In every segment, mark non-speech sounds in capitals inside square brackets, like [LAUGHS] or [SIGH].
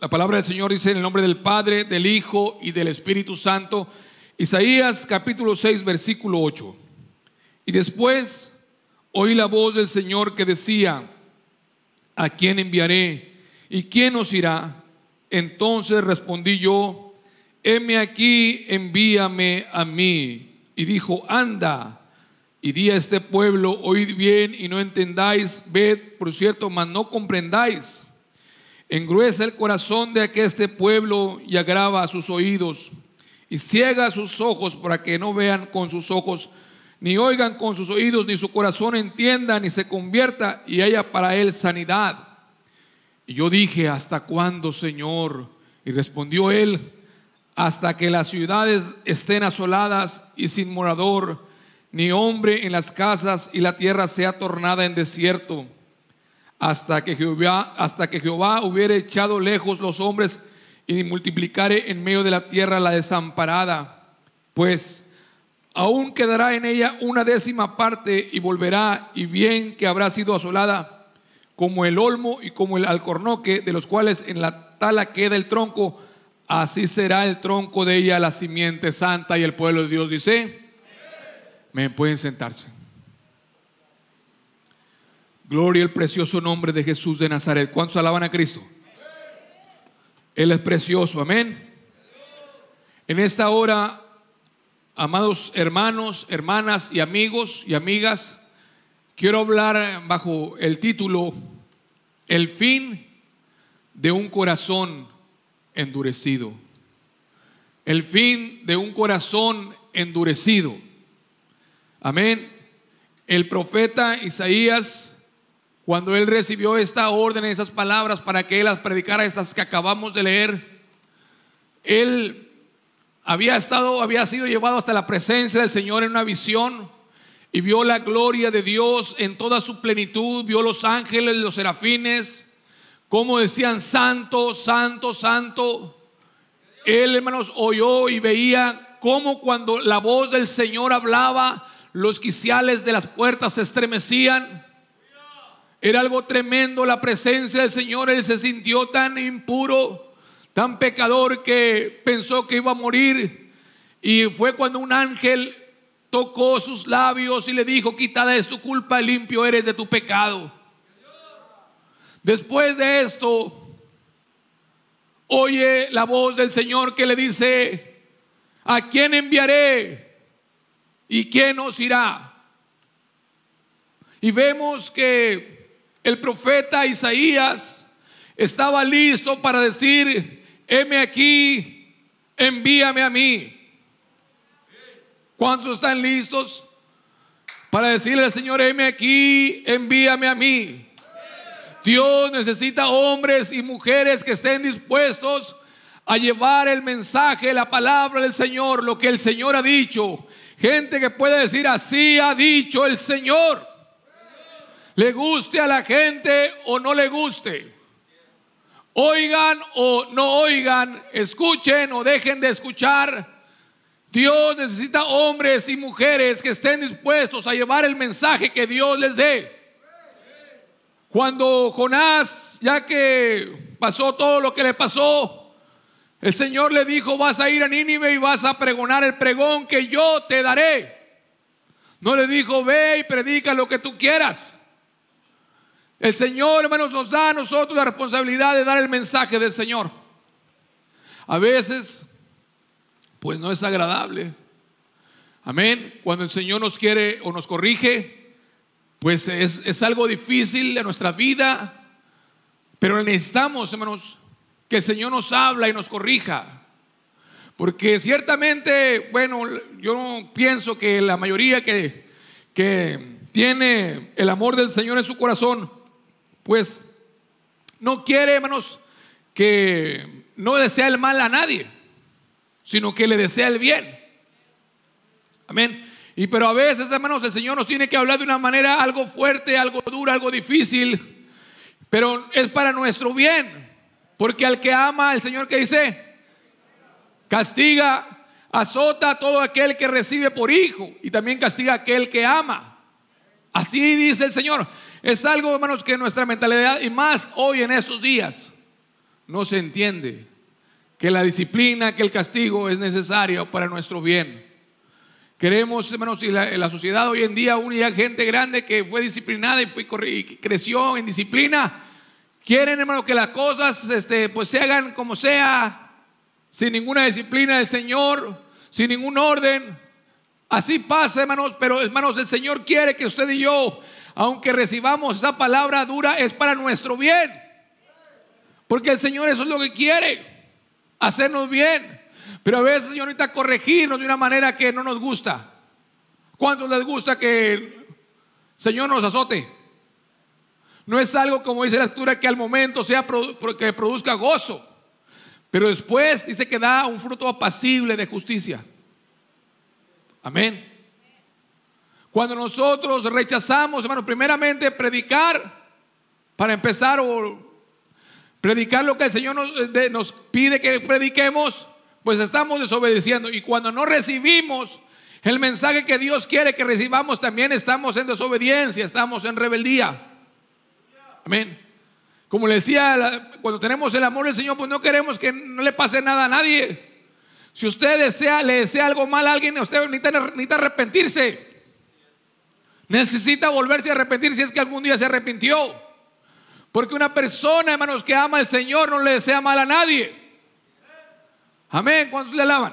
La palabra del Señor dice en el nombre del Padre, del Hijo y del Espíritu Santo. Isaías capítulo 6, versículo 8. Y después oí la voz del Señor que decía, ¿a quién enviaré? ¿Y quién nos irá? Entonces respondí yo, heme aquí, envíame a mí. Y dijo, anda y di a este pueblo, oíd bien y no entendáis, ved, por cierto, mas no comprendáis Engruesa el corazón de este pueblo y agrava sus oídos y ciega sus ojos para que no vean con sus ojos, ni oigan con sus oídos, ni su corazón entienda, ni se convierta y haya para él sanidad. Y yo dije, ¿hasta cuándo, Señor? Y respondió él, hasta que las ciudades estén asoladas y sin morador, ni hombre en las casas y la tierra sea tornada en desierto hasta que Jehová, hasta que Jehová hubiere echado lejos los hombres y multiplicare en medio de la tierra la desamparada, pues aún quedará en ella una décima parte y volverá, y bien que habrá sido asolada, como el olmo y como el alcornoque, de los cuales en la tala queda el tronco, así será el tronco de ella la simiente santa y el pueblo de Dios dice, me pueden sentarse. Gloria al precioso nombre de Jesús de Nazaret. ¿Cuántos alaban a Cristo? Él es precioso, amén. En esta hora, amados hermanos, hermanas y amigos y amigas, quiero hablar bajo el título El fin de un corazón endurecido. El fin de un corazón endurecido. Amén. El profeta Isaías cuando él recibió esta orden, esas palabras para que él las predicara, estas que acabamos de leer, él había estado, había sido llevado hasta la presencia del Señor en una visión y vio la gloria de Dios en toda su plenitud, vio los ángeles, los serafines, como decían, santo, santo, santo. Él, hermanos, oyó y veía cómo cuando la voz del Señor hablaba, los quiciales de las puertas se estremecían era algo tremendo la presencia del Señor. Él se sintió tan impuro, tan pecador que pensó que iba a morir. Y fue cuando un ángel tocó sus labios y le dijo, quitada es tu culpa, limpio eres de tu pecado. Después de esto, oye la voz del Señor que le dice, ¿a quién enviaré? ¿Y quién nos irá? Y vemos que el profeta Isaías estaba listo para decir, heme aquí, envíame a mí. ¿Cuántos están listos para decirle al Señor, heme aquí, envíame a mí? Dios necesita hombres y mujeres que estén dispuestos a llevar el mensaje, la palabra del Señor, lo que el Señor ha dicho. Gente que pueda decir, así ha dicho el Señor le guste a la gente o no le guste, oigan o no oigan, escuchen o dejen de escuchar. Dios necesita hombres y mujeres que estén dispuestos a llevar el mensaje que Dios les dé. Cuando Jonás, ya que pasó todo lo que le pasó, el Señor le dijo, vas a ir a Nínive y vas a pregonar el pregón que yo te daré. No le dijo, ve y predica lo que tú quieras. El Señor, hermanos, nos da a nosotros la responsabilidad de dar el mensaje del Señor. A veces, pues no es agradable. Amén. Cuando el Señor nos quiere o nos corrige, pues es, algo difícil de nuestra vida. Pero necesitamos, hermanos, que el Señor nos habla y nos corrija. Porque ciertamente, bueno, yo pienso que la mayoría que, que tiene el amor del Señor en su corazón, pues no quiere, hermanos, que no desea el mal a nadie, sino que le desea el bien. Amén. Y pero a veces, hermanos, el Señor nos tiene que hablar de una manera algo fuerte, algo duro, algo difícil, pero es para nuestro bien. Porque al que ama, el Señor que dice, castiga, azota a todo aquel que recibe por hijo y también castiga a aquel que ama. Así dice el Señor. Es algo, hermanos, que nuestra mentalidad, y más hoy en estos días, no se entiende. Que la disciplina, que el castigo es necesario para nuestro bien. Queremos, hermanos, y la, la sociedad hoy en día, una gente grande que fue disciplinada y, fue, creció en disciplina, quieren, hermanos, que las cosas este, pues se hagan como sea, sin ninguna disciplina del Señor, sin ningún orden. Así pasa, hermanos, pero hermanos, el Señor quiere que usted y yo aunque recibamos esa palabra dura, es para nuestro bien. Porque el Señor eso es lo que quiere, hacernos bien. Pero a veces, Señor, necesita corregirnos de una manera que no nos gusta. ¿Cuántos les gusta que el Señor nos azote? No es algo como dice la escritura que al momento sea que produzca gozo, pero después dice que da un fruto apacible de justicia. Amén. Cuando nosotros rechazamos, hermano, primeramente predicar, para empezar, o predicar lo que el Señor eh, nos, pide que prediquemos, pues estamos desobedeciendo. Y cuando no recibimos el mensaje que Dios quiere que recibamos, también estamos en desobediencia, estamos en rebeldía. Amén. Como le decía, cuando tenemos el amor del Señor, pues no queremos que no le pase nada a nadie. Si usted desea, le desea algo mal a alguien, usted necesita, necesita arrepentirse. Necesita volverse a arrepentir si es que algún día se arrepintió. Porque una persona, hermanos, que ama al Señor no le desea mal a nadie. Amén. ¿Cuántos le alaban?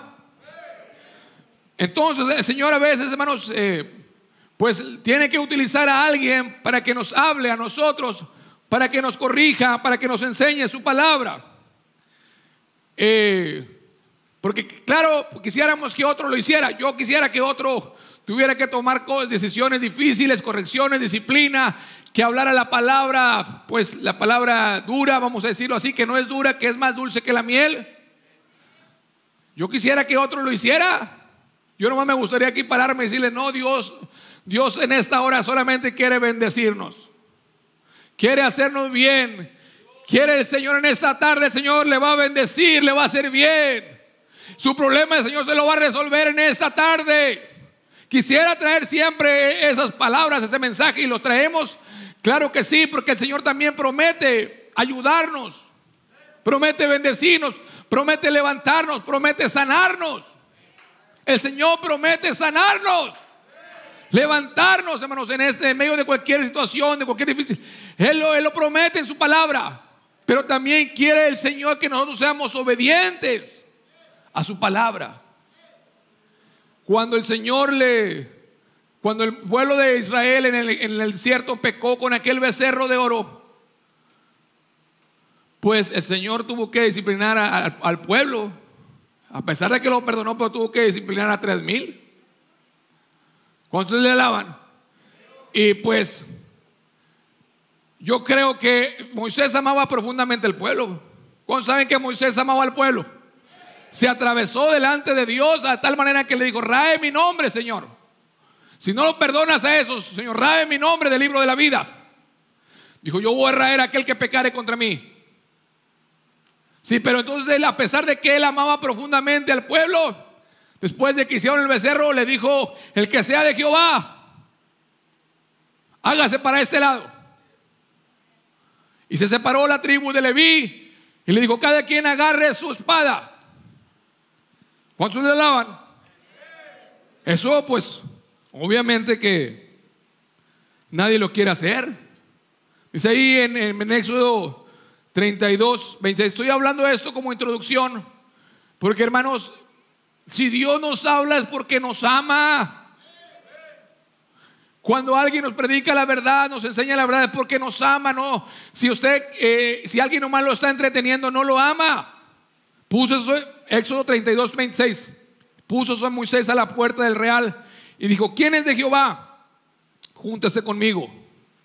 Entonces, el Señor a veces, hermanos, eh, pues tiene que utilizar a alguien para que nos hable a nosotros, para que nos corrija, para que nos enseñe su palabra. Eh, porque, claro, quisiéramos que otro lo hiciera. Yo quisiera que otro tuviera que tomar decisiones difíciles, correcciones, disciplina, que hablara la palabra, pues la palabra dura, vamos a decirlo así, que no es dura, que es más dulce que la miel. Yo quisiera que otro lo hiciera. Yo nomás me gustaría aquí pararme y decirle, no, Dios, Dios en esta hora solamente quiere bendecirnos. Quiere hacernos bien. Quiere el Señor en esta tarde, el Señor le va a bendecir, le va a hacer bien. Su problema el Señor se lo va a resolver en esta tarde. Quisiera traer siempre esas palabras, ese mensaje y los traemos. Claro que sí, porque el Señor también promete ayudarnos, promete bendecirnos, promete levantarnos, promete sanarnos. El Señor promete sanarnos, levantarnos, hermanos, en este medio de cualquier situación, de cualquier difícil. Él lo, Él lo promete en su palabra, pero también quiere el Señor que nosotros seamos obedientes a su palabra. Cuando el Señor le, cuando el pueblo de Israel en el, en desierto pecó con aquel becerro de oro, pues el Señor tuvo que disciplinar al pueblo. A pesar de que lo perdonó, pero tuvo que disciplinar a tres mil. ¿Cuántos le alaban? Y pues yo creo que Moisés amaba profundamente al pueblo. ¿Cuántos saben que Moisés amaba al pueblo? se atravesó delante de Dios A tal manera que le dijo, rae mi nombre, Señor. Si no lo perdonas a esos, Señor, rae mi nombre del libro de la vida. Dijo, yo voy a raer a aquel que pecare contra mí. Sí, pero entonces a pesar de que él amaba profundamente al pueblo, después de que hicieron el becerro, le dijo, el que sea de Jehová, hágase para este lado. Y se separó la tribu de Leví y le dijo, cada quien agarre su espada. ¿Cuántos le alaban? Eso pues, obviamente que nadie lo quiere hacer. Dice ahí en, en Éxodo 32, 26, estoy hablando de esto como introducción, porque hermanos, si Dios nos habla es porque nos ama. Cuando alguien nos predica la verdad, nos enseña la verdad, es porque nos ama, no. Si usted, eh, si alguien nomás lo está entreteniendo, no lo ama. Puso eso, Éxodo 32, 26. Puso eso a Moisés a la puerta del real y dijo, ¿quién es de Jehová? Júntese conmigo.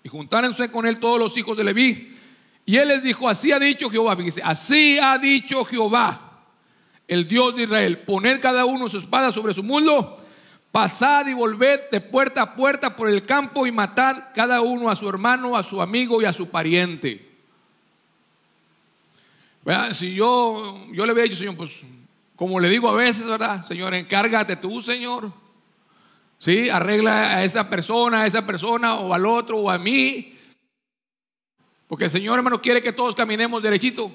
Y juntáronse con él todos los hijos de Leví. Y él les dijo, así ha dicho Jehová, Fíjense: así ha dicho Jehová, el Dios de Israel, poner cada uno su espada sobre su muslo, pasad y volved de puerta a puerta por el campo y matad cada uno a su hermano, a su amigo y a su pariente. Si yo, yo le había dicho, Señor, pues como le digo a veces, ¿verdad? Señor, encárgate tú, Señor. ¿Sí? Arregla a esta persona, a esa persona, o al otro, o a mí. Porque el Señor, hermano, quiere que todos caminemos derechito.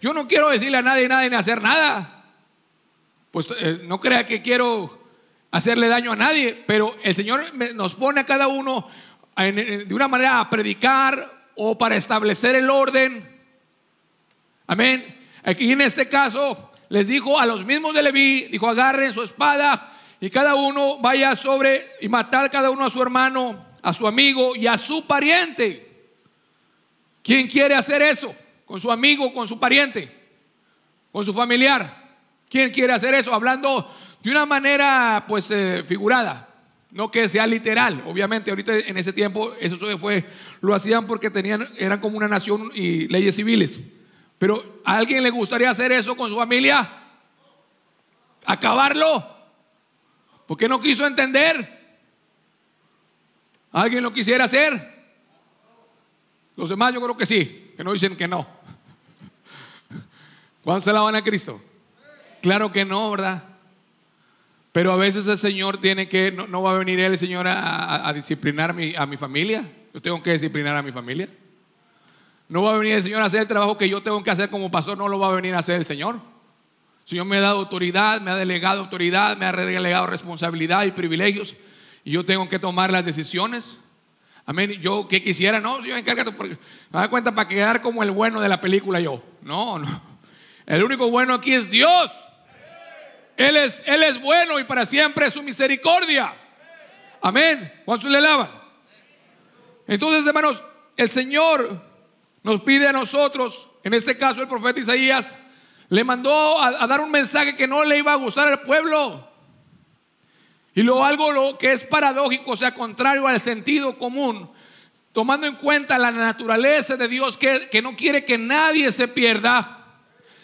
Yo no quiero decirle a nadie nada ni hacer nada. Pues eh, no crea que quiero hacerle daño a nadie, pero el Señor nos pone a cada uno de una manera a predicar o para establecer el orden Amén. Aquí en este caso les dijo a los mismos de Leví, dijo, agarren su espada y cada uno vaya sobre y matar cada uno a su hermano, a su amigo y a su pariente. ¿Quién quiere hacer eso? Con su amigo, con su pariente, con su familiar. ¿Quién quiere hacer eso? Hablando de una manera pues eh, figurada, no que sea literal. Obviamente ahorita en ese tiempo eso fue, lo hacían porque tenían, eran como una nación y leyes civiles. Pero ¿a alguien le gustaría hacer eso con su familia? ¿Acabarlo? ¿Por qué no quiso entender? ¿Alguien lo quisiera hacer? Los demás yo creo que sí, que no dicen que no. [LAUGHS] ¿Cuándo se la van a Cristo? Claro que no, ¿verdad? Pero a veces el Señor tiene que, no, va a venir el Señor a, disciplinar a mi familia. Yo tengo que disciplinar a mi familia. No va a venir el Señor a hacer el trabajo que yo tengo que hacer como pastor, no lo va a venir a hacer el Señor. El Señor me ha dado autoridad, me ha delegado autoridad, me ha delegado responsabilidad y privilegios. Y yo tengo que tomar las decisiones. Amén. Yo que quisiera, no, Señor, encárgate. me da cuenta para quedar como el bueno de la película yo. No, no. El único bueno aquí es Dios. Él es, él es bueno y para siempre es su misericordia. Amén. ¿Cuántos le lavan? Entonces, hermanos, el Señor nos pide a nosotros, en este caso el profeta Isaías, le mandó a, dar un mensaje que no le iba a gustar al pueblo. Y lo algo que es paradójico, o sea, contrario al sentido común, tomando en cuenta la naturaleza de Dios que, que no quiere que nadie se pierda,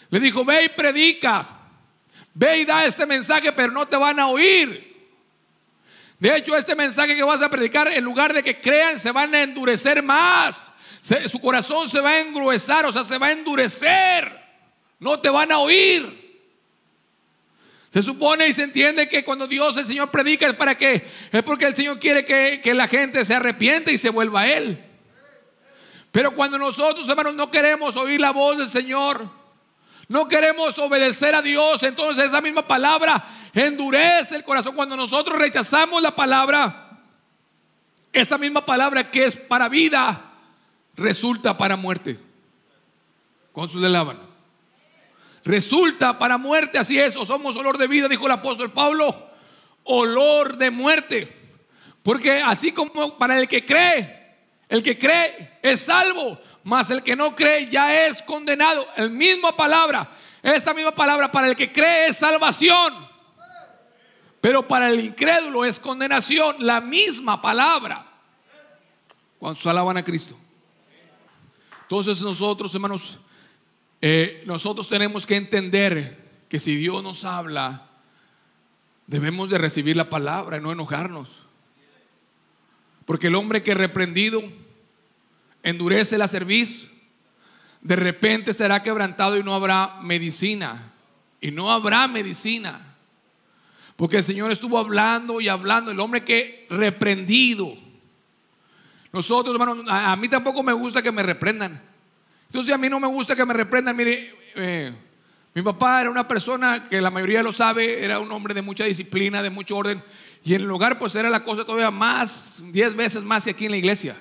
le dijo, ve y predica, ve y da este mensaje, pero no te van a oír. De hecho, este mensaje que vas a predicar, en lugar de que crean, se van a endurecer más su corazón se va a engruesar, o sea, se va a endurecer. No te van a oír. Se supone y se entiende que cuando Dios, el Señor, predica es para qué, es porque el Señor quiere que, que la gente se arrepiente y se vuelva a Él. Pero cuando nosotros, hermanos, no queremos oír la voz del Señor, no queremos obedecer a Dios, entonces esa misma palabra endurece el corazón. Cuando nosotros rechazamos la palabra, esa misma palabra que es para vida, resulta para muerte. Cónsul de Lábano. Resulta para muerte, así es, o somos olor de vida, dijo el apóstol Pablo, olor de muerte. Porque así como para el que cree, el que cree es salvo, mas el que no cree ya es condenado. El misma palabra, esta misma palabra, para el que cree es salvación. Pero para el incrédulo es condenación, la misma palabra. Cuando se alaban a Cristo. Entonces nosotros, hermanos, eh, nosotros tenemos que entender que si Dios nos habla, debemos de recibir la palabra y no enojarnos. Porque el hombre que reprendido endurece la cerviz, de repente será quebrantado y no habrá medicina. Y no habrá medicina. Porque el Señor estuvo hablando y hablando. El hombre que reprendido nosotros, hermano, a, mí tampoco me gusta que me reprendan. Entonces, a mí no me gusta que me reprendan. Mire, eh, mi papá era una persona que la mayoría lo sabe, era un hombre de mucha disciplina, de mucho orden. Y en el hogar, pues era la cosa todavía más, diez veces más que aquí en la iglesia.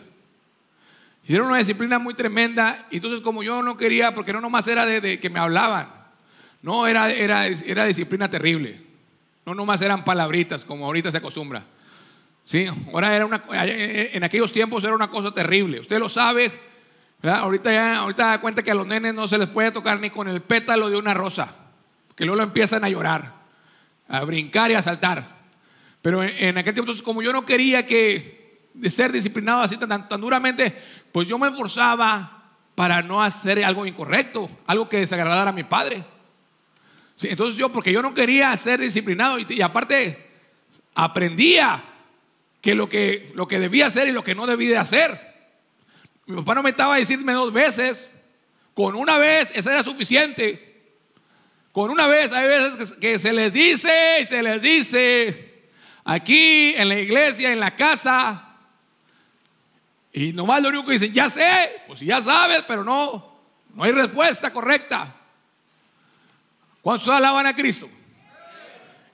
Y era una disciplina muy tremenda. Y entonces, como yo no quería, porque no nomás era de, de que me hablaban, no, era, era, era disciplina terrible. No nomás eran palabritas como ahorita se acostumbra. Sí, ahora era una, eh, eh, en aquellos tiempos era una cosa terrible. Usted lo sabe, Ahorita ya, ahorita da cuenta que a los nenes no se les puede tocar ni con el pétalo de una rosa, que luego empiezan a llorar, a brincar y a saltar. Pero en, aquel tiempo, entonces, como yo no quería que ser disciplinado así tan, duramente, pues yo me esforzaba para no hacer algo incorrecto, algo que desagradara a mi padre. entonces yo, porque yo no quería ser disciplinado y aparte aprendía que lo que, lo que debía hacer y lo que no debía hacer. Mi papá no me estaba a decirme dos veces. Con una vez, eso era suficiente. Con una vez, hay veces que, se les dice y se les dice. Aquí, en la iglesia, en la casa. Y nomás lo único que dicen, ya sé, pues ya sabes, pero no, no hay respuesta correcta. ¿Cuántos alaban a Cristo?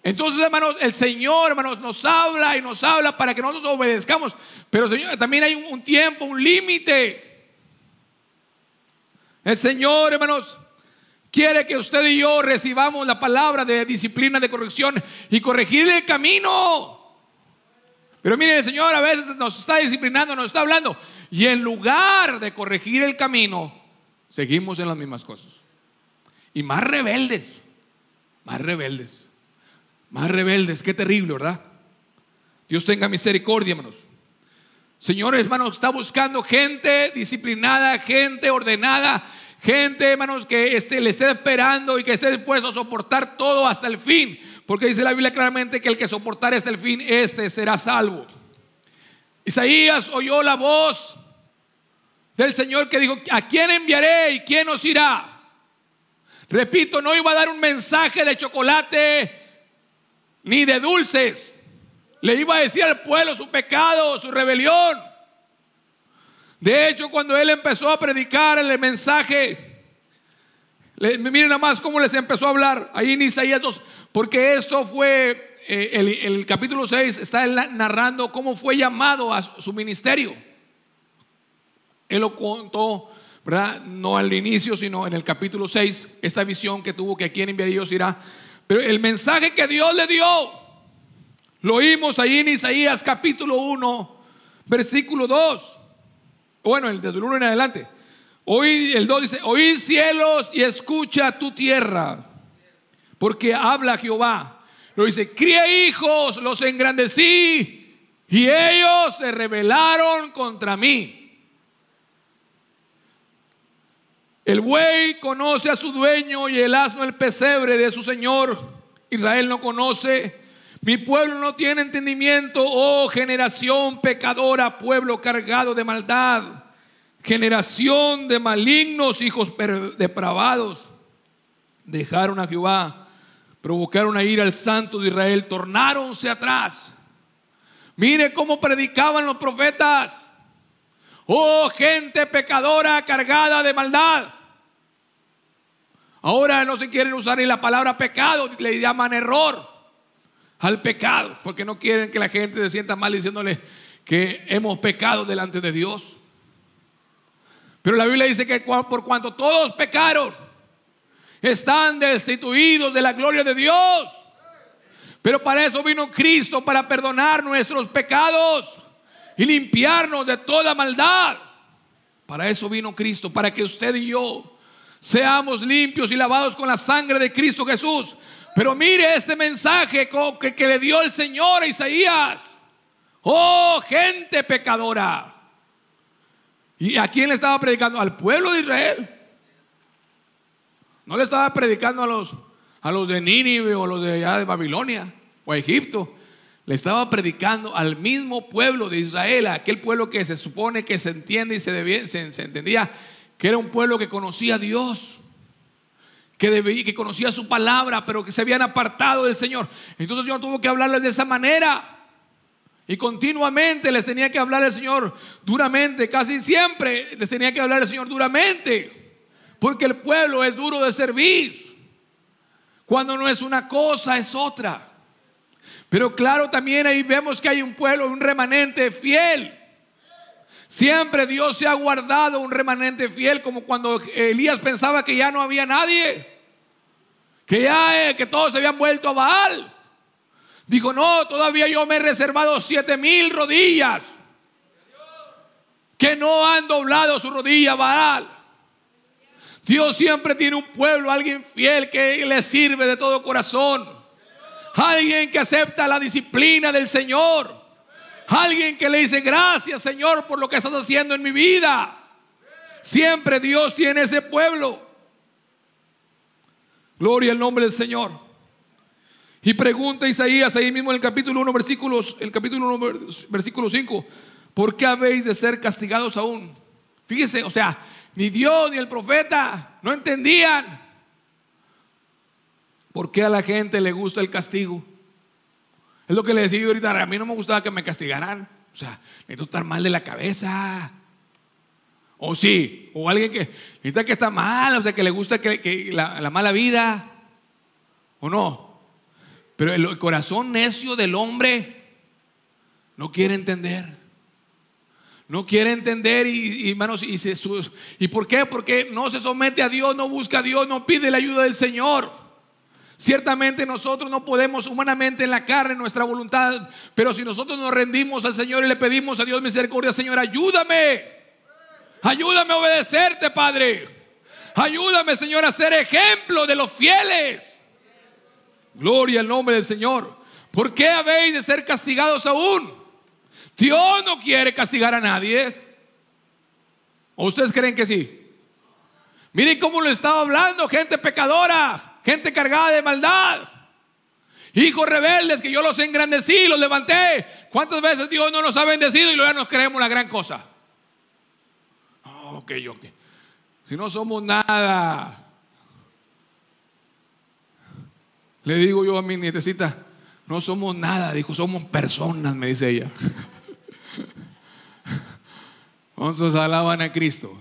Entonces, hermanos, el Señor, hermanos, nos habla y nos habla para que nosotros obedezcamos. Pero, Señor, también hay un, tiempo, un límite. El Señor, hermanos, quiere que usted y yo recibamos la palabra de disciplina, de corrección y corregir el camino. Pero mire, el Señor a veces nos está disciplinando, nos está hablando. Y en lugar de corregir el camino, seguimos en las mismas cosas. Y más rebeldes, más rebeldes más rebeldes, qué terrible, ¿verdad? Dios tenga misericordia, hermanos. Señores, hermanos, está buscando gente disciplinada, gente ordenada, gente, hermanos, que este, le esté esperando y que esté dispuesto a soportar todo hasta el fin. Porque dice la Biblia claramente que el que soportar hasta el fin, este será salvo. Isaías oyó la voz del Señor que dijo, ¿a quién enviaré y quién os irá? Repito, no iba a dar un mensaje de chocolate, ni de dulces. Le iba a decir al pueblo su pecado, su rebelión. De hecho, cuando él empezó a predicar el mensaje, miren nada más cómo les empezó a hablar ahí en Isaías 2, porque eso fue, eh, el, capítulo 6 está narrando cómo fue llamado a su ministerio. Él lo contó, ¿verdad? No al inicio, sino en el capítulo 6, esta visión que tuvo que aquí en Dios irá pero el mensaje que Dios le dio, lo oímos ahí en Isaías capítulo 1, versículo 2. Bueno, el desde el 1 en adelante. Oí el 2 dice, oíd cielos y escucha tu tierra, porque habla Jehová. Lo dice, cría hijos, los engrandecí y ellos se rebelaron contra mí. El buey conoce a su dueño y el asno el pesebre de su señor. Israel no conoce. Mi pueblo no tiene entendimiento. Oh generación pecadora, pueblo cargado de maldad. Generación de malignos, hijos depravados. Dejaron a Jehová, provocaron a ir al santo de Israel, tornáronse atrás. Mire cómo predicaban los profetas. Oh gente pecadora cargada de maldad. Ahora no se quieren usar ni la palabra pecado, le llaman error al pecado, porque no quieren que la gente se sienta mal diciéndole que hemos pecado delante de Dios. Pero la Biblia dice que por cuanto todos pecaron, están destituidos de la gloria de Dios. Pero para eso vino Cristo, para perdonar nuestros pecados y limpiarnos de toda maldad. Para eso vino Cristo, para que usted y yo Seamos limpios y lavados con la sangre de Cristo Jesús. Pero mire este mensaje que, le dio el Señor a Isaías. Oh, gente pecadora. ¿Y a quién le estaba predicando? Al pueblo de Israel. No le estaba predicando a los, a los de Nínive o los de allá de Babilonia o a Egipto. Le estaba predicando al mismo pueblo de Israel, a aquel pueblo que se supone que se entiende y se, debía, se entendía que era un pueblo que conocía a Dios, que, debía, que conocía su palabra, pero que se habían apartado del Señor. Entonces el Señor tuvo que hablarles de esa manera. Y continuamente les tenía que hablar el Señor duramente, casi siempre les tenía que hablar el Señor duramente, porque el pueblo es duro de servir. Cuando no es una cosa, es otra. Pero claro, también ahí vemos que hay un pueblo, un remanente fiel Siempre Dios se ha guardado un remanente fiel, como cuando Elías pensaba que ya no había nadie, que ya eh, que todos se habían vuelto a Baal. Dijo, no, todavía yo me he reservado siete mil rodillas que no han doblado su rodilla Baal. Dios siempre tiene un pueblo, alguien fiel que le sirve de todo corazón. Alguien que acepta la disciplina del Señor. Alguien que le dice, gracias Señor por lo que estás haciendo en mi vida. Siempre Dios tiene ese pueblo. Gloria al nombre del Señor. Y pregunta Isaías ahí mismo en el capítulo 1, versículos, el capítulo 1, versículo 5. ¿Por qué habéis de ser castigados aún? Fíjese, o sea, ni Dios ni el profeta no entendían. ¿Por qué a la gente le gusta el castigo? Es lo que le decía yo ahorita, a mí no me gustaba que me castigaran. O sea, necesito estar mal de la cabeza. O sí, o alguien que necesita que está mal, o sea, que le gusta que, la, mala vida. ¿O no? Pero el, corazón necio del hombre no quiere entender. No quiere entender y, y hermanos, y, y por qué? Porque no se somete a Dios, no busca a Dios, no pide la ayuda del Señor. Ciertamente nosotros no podemos humanamente en la carne, nuestra voluntad, pero si nosotros nos rendimos al Señor y le pedimos a Dios misericordia, Señor, ayúdame. Ayúdame a obedecerte, Padre. Ayúdame, Señor, a ser ejemplo de los fieles. Gloria al nombre del Señor. ¿Por qué habéis de ser castigados aún? Dios no quiere castigar a nadie. ¿O ustedes creen que sí? Miren cómo lo estaba hablando, gente pecadora gente cargada de maldad. Hijos rebeldes que yo los engrandecí, los levanté. ¿Cuántas veces Dios no nos ha bendecido y luego nos creemos una gran cosa? Ok, ok. Si no somos nada. Le digo yo a mi nietecita, no somos nada, dijo, somos personas, me dice ella. Entonces [LAUGHS] alaban a Cristo.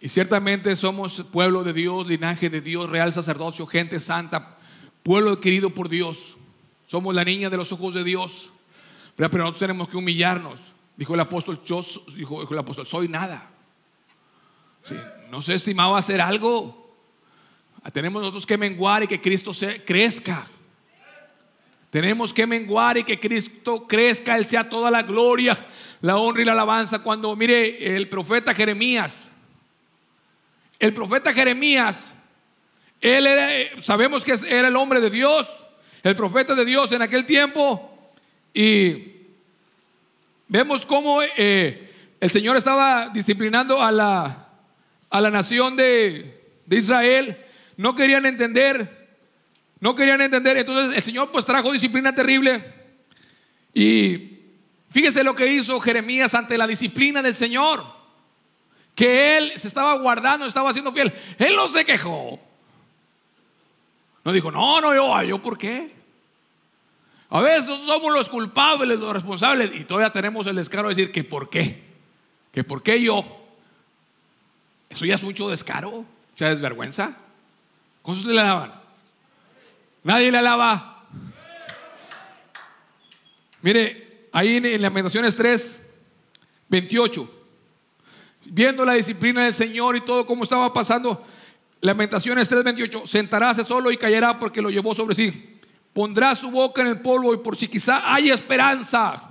Y ciertamente somos pueblo de Dios, linaje de Dios, real sacerdocio, gente santa, pueblo querido por Dios. Somos la niña de los ojos de Dios. Pero, nosotros tenemos que humillarnos. Dijo el apóstol, yo, dijo, el apóstol, soy nada. Sí, no se estimaba hacer algo. Tenemos nosotros que menguar y que Cristo crezca. Tenemos que menguar y que Cristo crezca, Él sea toda la gloria, la honra y la alabanza. Cuando mire el profeta Jeremías, el profeta Jeremías, él era, eh, sabemos que era el hombre de Dios, el profeta de Dios en aquel tiempo, y vemos cómo eh, el Señor estaba disciplinando a la, a la nación de, de Israel, no querían entender, no querían entender, entonces el Señor pues trajo disciplina terrible y fíjese lo que hizo Jeremías ante la disciplina del Señor que él se estaba guardando, estaba siendo fiel. Él no se quejó. No dijo, no, no, yo, yo, ¿por qué? A veces somos los culpables, los responsables, y todavía tenemos el descaro de decir que por qué, que por qué yo. Eso ya es mucho descaro, ya es vergüenza. ¿Con le alaban? Nadie le alaba. Mire, ahí en es 3, 28 viendo la disciplina del Señor y todo como estaba pasando. Lamentaciones 3:28, sentaráse solo y callará porque lo llevó sobre sí. Pondrá su boca en el polvo y por si quizá hay esperanza.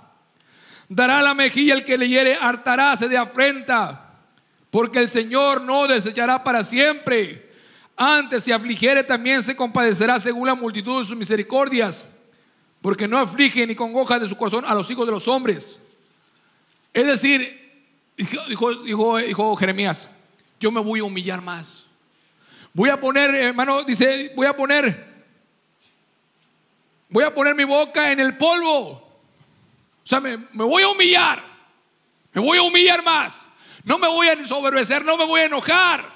Dará la mejilla el que le hiere, hartaráse de afrenta. Porque el Señor no desechará para siempre. Antes si afligiere también se compadecerá según la multitud de sus misericordias. Porque no aflige ni congoja de su corazón a los hijos de los hombres. Es decir, Dijo, Jeremías, yo me voy a humillar más. Voy a poner, hermano, dice, voy a poner, voy a poner mi boca en el polvo. O sea, me, voy a humillar. Me voy a humillar más. No me voy a ensoberbecer, no me voy a enojar.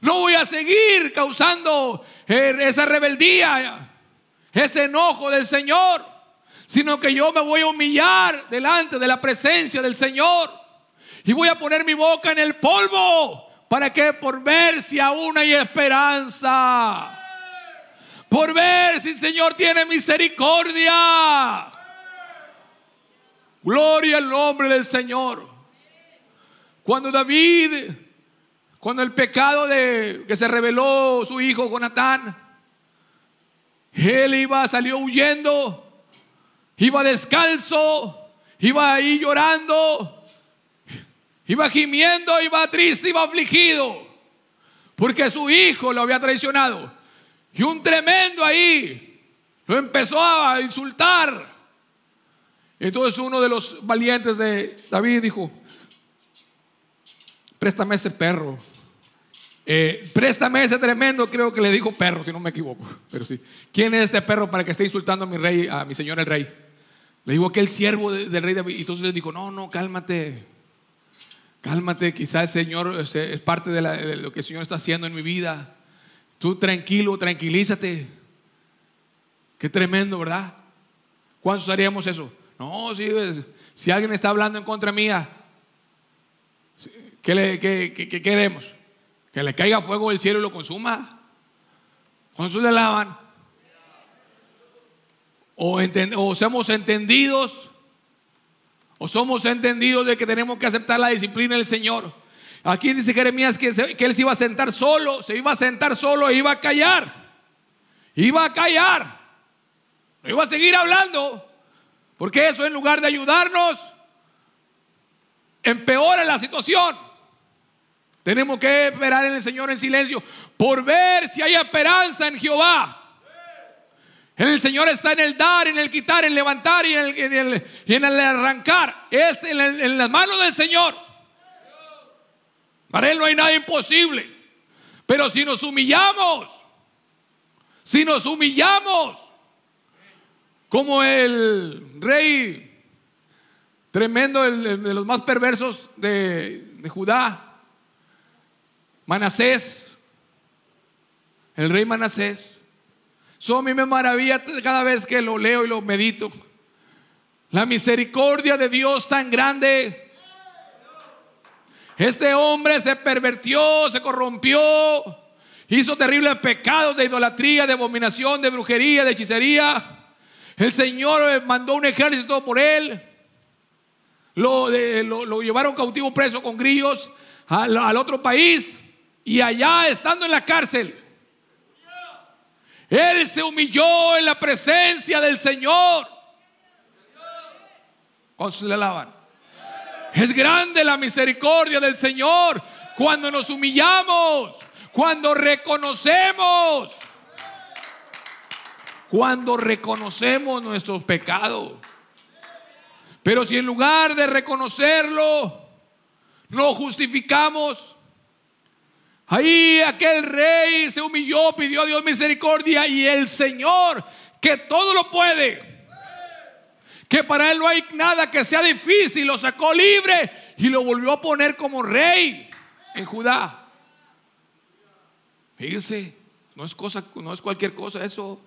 No voy a seguir causando eh, esa rebeldía, ese enojo del Señor. Sino que yo me voy a humillar delante de la presencia del Señor. Y voy a poner mi boca en el polvo. ¿Para que Por ver si aún hay esperanza. Por ver si el Señor tiene misericordia. Gloria al nombre del Señor. Cuando David, cuando el pecado de que se reveló su hijo Jonatán, él iba, salió huyendo, iba descalzo, iba ahí llorando, Iba gimiendo, iba triste, iba afligido, porque su hijo lo había traicionado. Y un tremendo ahí lo empezó a insultar. Entonces uno de los valientes de David dijo, préstame ese perro. Eh, préstame ese tremendo, creo que le dijo perro, si no me equivoco. Pero sí. ¿Quién es este perro para que esté insultando a mi rey, a mi señor el rey? Le digo aquel siervo del rey David. Y entonces le dijo, no, no, cálmate. Cálmate, quizás el Señor este, es parte de, lo que el Señor está haciendo en mi vida. Tú tranquilo, tranquilízate. Qué tremendo, ¿verdad? ¿Cuántos haríamos eso? No, si, pues, si alguien está hablando en contra mía, ¿qué, le, qué, queremos? Que le caiga fuego del cielo y lo consuma. ¿Cuántos le lavan? O, o seamos entendidos somos entendidos de que tenemos que aceptar la disciplina del Señor. Aquí dice Jeremías que, él se iba a sentar solo, se iba a sentar solo e iba a callar. Iba a callar. iba a seguir hablando. Porque eso en lugar de ayudarnos, empeora la situación. Tenemos que esperar en el Señor en silencio por ver si hay esperanza en Jehová. El Señor está en el dar, en el quitar, en levantar y en el, en en arrancar. Es en, las manos del Señor. Para Él no hay nada imposible. Pero si nos humillamos, si nos humillamos, como el rey tremendo, de los más perversos de Judá, Manasés, el rey Manasés, So, a mí me maravilla cada vez que lo leo y lo medito. La misericordia de Dios tan grande. Este hombre se pervertió, se corrompió, hizo terribles pecados de idolatría, de abominación, de brujería, de hechicería. El Señor mandó un ejército por él. Lo, lo, llevaron cautivo preso con grillos al, al otro país. Y allá, estando en la cárcel, él se humilló en la presencia del Señor. le alaban? Es grande la misericordia del Señor cuando nos humillamos, cuando reconocemos, cuando reconocemos nuestros pecados. Pero si en lugar de reconocerlo, no justificamos, Ahí aquel rey se humilló, pidió a Dios misericordia y el Señor, que todo lo puede, que para él no hay nada que sea difícil, lo sacó libre y lo volvió a poner como rey en Judá. Fíjense, no es cosa, no es cualquier cosa eso.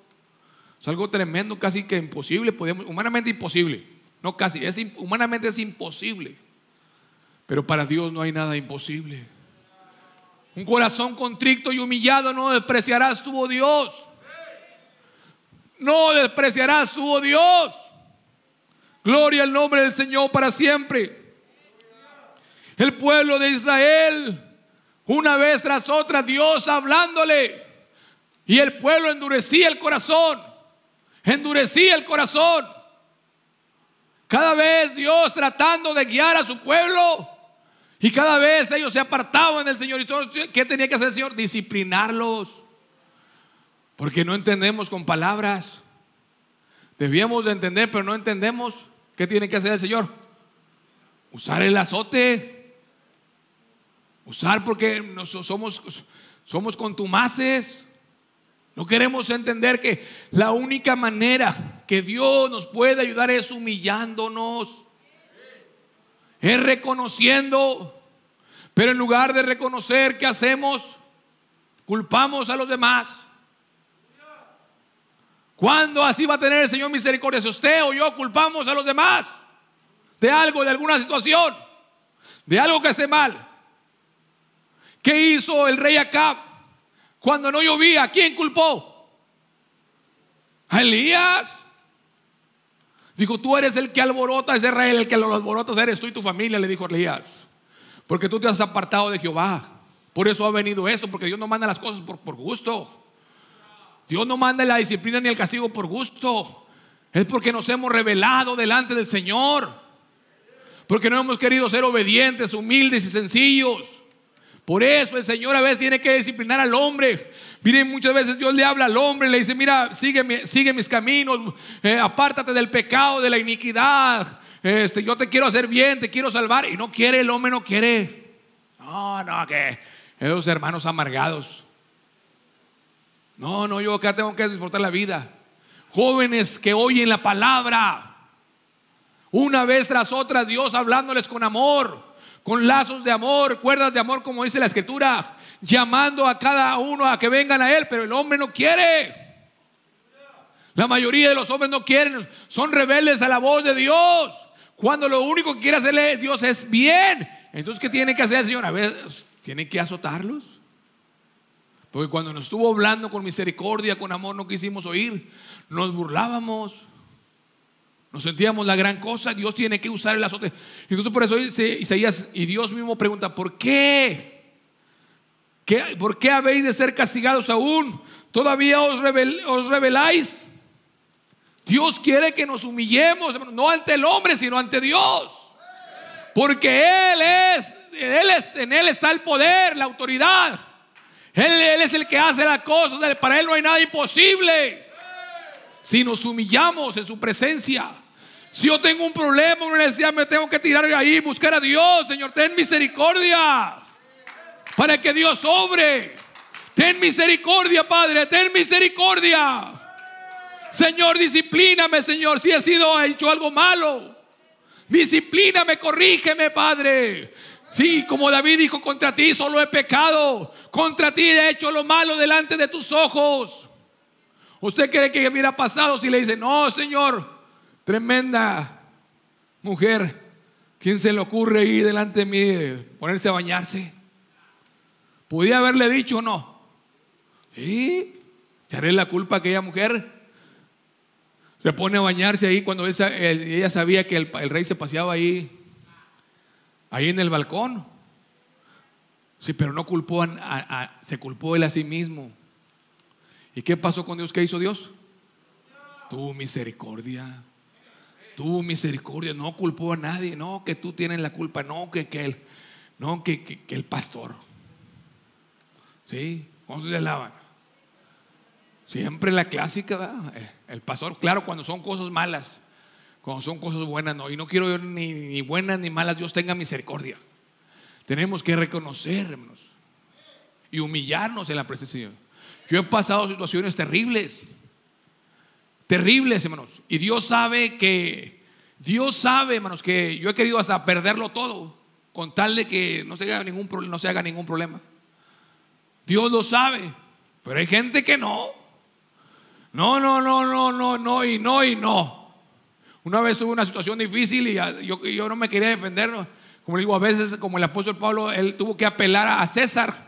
Es algo tremendo, casi que imposible, humanamente imposible. No casi, es, humanamente es imposible. Pero para Dios no hay nada imposible. Un corazón contrito y humillado no despreciarás tu oh Dios. No despreciarás tu oh Dios. Gloria al nombre del Señor para siempre. El pueblo de Israel, una vez tras otra, Dios hablándole. Y el pueblo endurecía el corazón. Endurecía el corazón. Cada vez Dios tratando de guiar a su pueblo y cada vez ellos se apartaban del Señor. ¿Y qué tenía que hacer el Señor? Disciplinarlos. Porque no entendemos con palabras. Debíamos entender, pero no entendemos. ¿Qué tiene que hacer el Señor? Usar el azote. Usar porque somos, somos contumaces. No queremos entender que la única manera que Dios nos puede ayudar es humillándonos es reconociendo. Pero en lugar de reconocer, que hacemos? Culpamos a los demás. ¿Cuándo así va a tener el Señor misericordia? Si usted o yo culpamos a los demás de algo, de alguna situación, de algo que esté mal. ¿Qué hizo el rey Acab cuando no llovía? ¿Quién culpó? ¿A Elías? Dijo, tú eres el que alborota a Israel el que lo alborotas eres tú y tu familia, le dijo Elías. Porque tú te has apartado de Jehová. Por eso ha venido esto, porque Dios no manda las cosas por, por gusto. Dios no manda la disciplina ni el castigo por gusto. Es porque nos hemos revelado delante del Señor. Porque no hemos querido ser obedientes, humildes y sencillos. Por eso el Señor a veces tiene que disciplinar al hombre. Miren, muchas veces Dios le habla al hombre, le dice, mira, sigue mis caminos, eh, apártate del pecado, de la iniquidad. Este, yo te quiero hacer bien, te quiero salvar. Y no quiere, el hombre no quiere. No, no, que esos hermanos amargados. No, no, yo acá tengo que disfrutar la vida. Jóvenes que oyen la palabra. Una vez tras otra, Dios hablándoles con amor con lazos de amor, cuerdas de amor, como dice la escritura, llamando a cada uno a que vengan a Él, pero el hombre no quiere. La mayoría de los hombres no quieren, son rebeldes a la voz de Dios. Cuando lo único que quiere hacerle Dios es bien, entonces ¿qué tiene que hacer el Señor? A veces tiene que azotarlos. Porque cuando nos estuvo hablando con misericordia, con amor, no quisimos oír, nos burlábamos. Nos sentíamos la gran cosa, Dios tiene que usar el azote. Entonces por eso Isaías y Dios mismo pregunta, ¿por qué? ¿Por qué habéis de ser castigados aún? ¿Todavía os, rebeláis? Dios quiere que nos humillemos, no ante el hombre, sino ante Dios. Porque Él es, él en Él está el poder, la autoridad. Él, él es el que hace las cosas, para Él no hay nada imposible. Si nos humillamos en su presencia. Si yo tengo un problema, una necesidad, me tengo que tirar de ahí, buscar a Dios. Señor, ten misericordia. Para que Dios obre. Ten misericordia, Padre. Ten misericordia. Señor, disciplíname, Señor, si he sido hecho algo malo. Disciplíname, corrígeme, Padre. Sí, como David dijo, contra ti solo he pecado. Contra ti he hecho lo malo delante de tus ojos. ¿Usted cree que hubiera pasado si le dice, no, Señor, tremenda mujer, ¿quién se le ocurre ahí delante de mí eh, ponerse a bañarse? ¿Podía haberle dicho no? ¿Sí? ¿Echaré la culpa a aquella mujer? Se pone a bañarse ahí cuando ella sabía que el, rey se paseaba ahí, ahí en el balcón. Sí, pero no culpó se culpó él a sí mismo. ¿Y qué pasó con Dios? ¿Qué hizo Dios? Tu misericordia. Tu misericordia. No culpó a nadie. No, que tú tienes la culpa. No, que, que No, que, que, el pastor. ¿Sí? ¿Cómo se le alaban? Siempre la clásica, ¿verdad? el pastor. Claro, cuando son cosas malas, cuando son cosas buenas, no. Y no quiero ver ni, buenas ni malas, Dios tenga misericordia. Tenemos que reconocernos y humillarnos en la presencia yo he pasado situaciones terribles, terribles, hermanos. Y Dios sabe que, Dios sabe, hermanos, que yo he querido hasta perderlo todo, con tal de que no se haga ningún, no se haga ningún problema. Dios lo sabe, pero hay gente que no. No, no, no, no, no, no, y no, y no. Una vez tuve una situación difícil y yo, yo no me quería defender. Como le digo, a veces, como el apóstol Pablo, él tuvo que apelar a César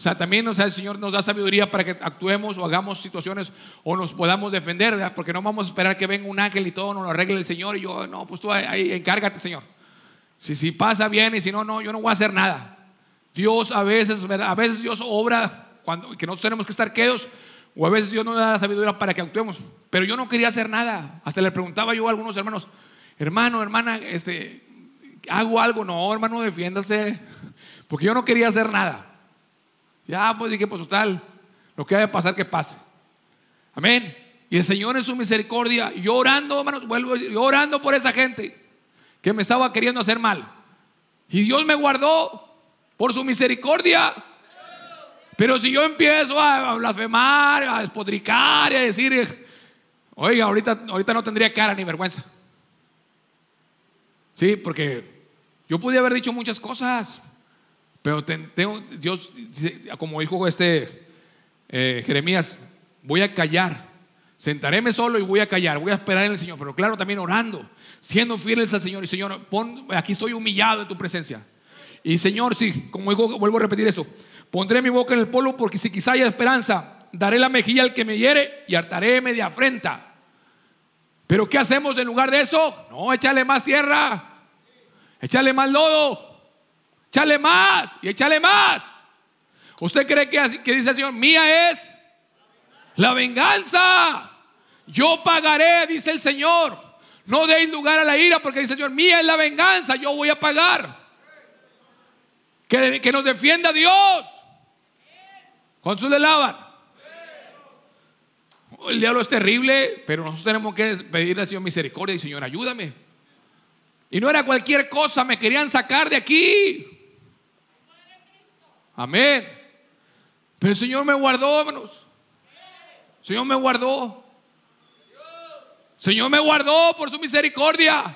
o sea, también o sea, el Señor nos da sabiduría para que actuemos o hagamos situaciones o nos podamos defender, ¿verdad? porque no vamos a esperar que venga un ángel y todo nos lo arregle el Señor y yo, no, pues tú ahí encárgate, Señor. Si, si pasa bien y si no, no, yo no voy a hacer nada. Dios a veces, a veces Dios obra cuando, que nosotros tenemos que estar quedos o a veces Dios nos da la sabiduría para que actuemos. Pero yo no quería hacer nada. Hasta le preguntaba yo a algunos hermanos, hermano, hermana, este, hago algo. No, hermano, defiéndase. Porque yo no quería hacer nada. Ya, pues dije, pues tal lo que haya de pasar, que pase. Amén. Y el Señor en su misericordia, Llorando hermanos, vuelvo, yo orando por esa gente que me estaba queriendo hacer mal. Y Dios me guardó por su misericordia. Pero si yo empiezo a blasfemar, a despotricar y a decir, oiga, ahorita, ahorita no tendría cara ni vergüenza. Sí, porque yo podía haber dicho muchas cosas. Pero tengo, Dios, como dijo este eh, Jeremías, voy a callar. Sentaréme solo y voy a callar, voy a esperar en el Señor, pero claro, también orando, siendo fieles al Señor. Y Señor, pon, aquí estoy humillado en tu presencia. Y Señor, sí, como dijo, vuelvo a repetir eso, pondré mi boca en el polvo porque si quizá haya esperanza, daré la mejilla al que me hiere y hartaréme de afrenta. Pero ¿qué hacemos en lugar de eso? No, échale más tierra, échale más lodo. Échale más y échale más. ¿Usted cree que, que dice el Señor? Mía es la venganza. Yo pagaré, dice el Señor. No deis lugar a la ira porque dice el Señor, mía es la venganza, yo voy a pagar. Que, que nos defienda Dios. Con sus le El diablo es terrible, pero nosotros tenemos que pedirle al Señor misericordia y Señor, ayúdame. Y no era cualquier cosa, me querían sacar de aquí. Amén. Pero el Señor me guardó, hermanos. El Señor me guardó. Señor me guardó por su misericordia.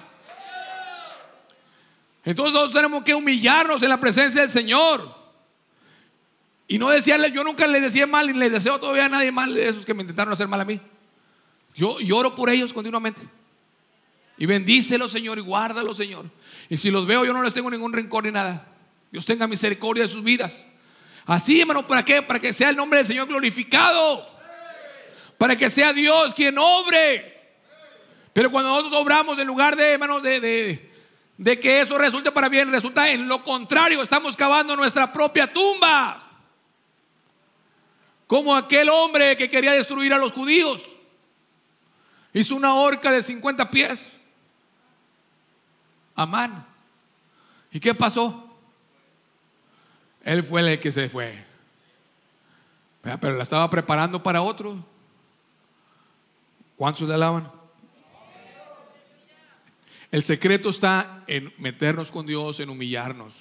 Entonces nosotros tenemos que humillarnos en la presencia del Señor. Y no decirle, yo nunca les decía mal, y les deseo todavía a nadie mal de esos que me intentaron hacer mal a mí. Yo lloro por ellos continuamente. Y bendícelo, Señor, y guárdalo, Señor. Y si los veo, yo no les tengo ningún rencor ni nada. Dios tenga misericordia de sus vidas. Así, hermano, ¿para qué? Para que sea el nombre del Señor glorificado. Para que sea Dios quien obre. Pero cuando nosotros obramos en lugar de, hermano, de, de, de que eso resulte para bien, resulta en lo contrario. Estamos cavando nuestra propia tumba. Como aquel hombre que quería destruir a los judíos. Hizo una horca de 50 pies. Amán. ¿Y qué pasó? Él fue el que se fue. Pero la estaba preparando para otro. ¿Cuántos le alaban? El secreto está en meternos con Dios, en humillarnos.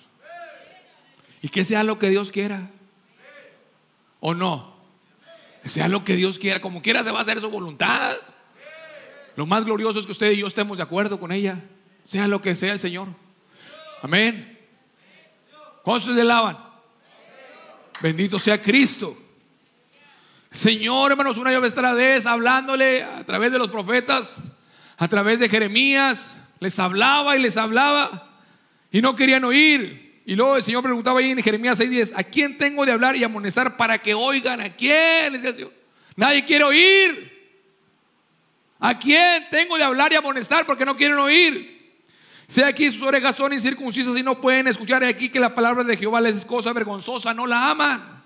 Y que sea lo que Dios quiera. ¿O no? sea lo que Dios quiera. Como quiera se va a hacer su voluntad. Lo más glorioso es que usted y yo estemos de acuerdo con ella. Sea lo que sea el Señor. Amén. ¿Cuántos le alaban? Bendito sea Cristo. Señor, hermanos, una vez otra vez hablándole a través de los profetas, a través de Jeremías, les hablaba y les hablaba y no querían oír. Y luego el Señor preguntaba ahí en Jeremías 6:10, ¿a quién tengo de hablar y amonestar para que oigan? ¿A quién? Nadie quiere oír. ¿A quién tengo de hablar y amonestar porque no quieren oír? Sea aquí sus orejas son incircuncisas y no pueden escuchar aquí que la palabra de Jehová les es cosa vergonzosa, no la aman.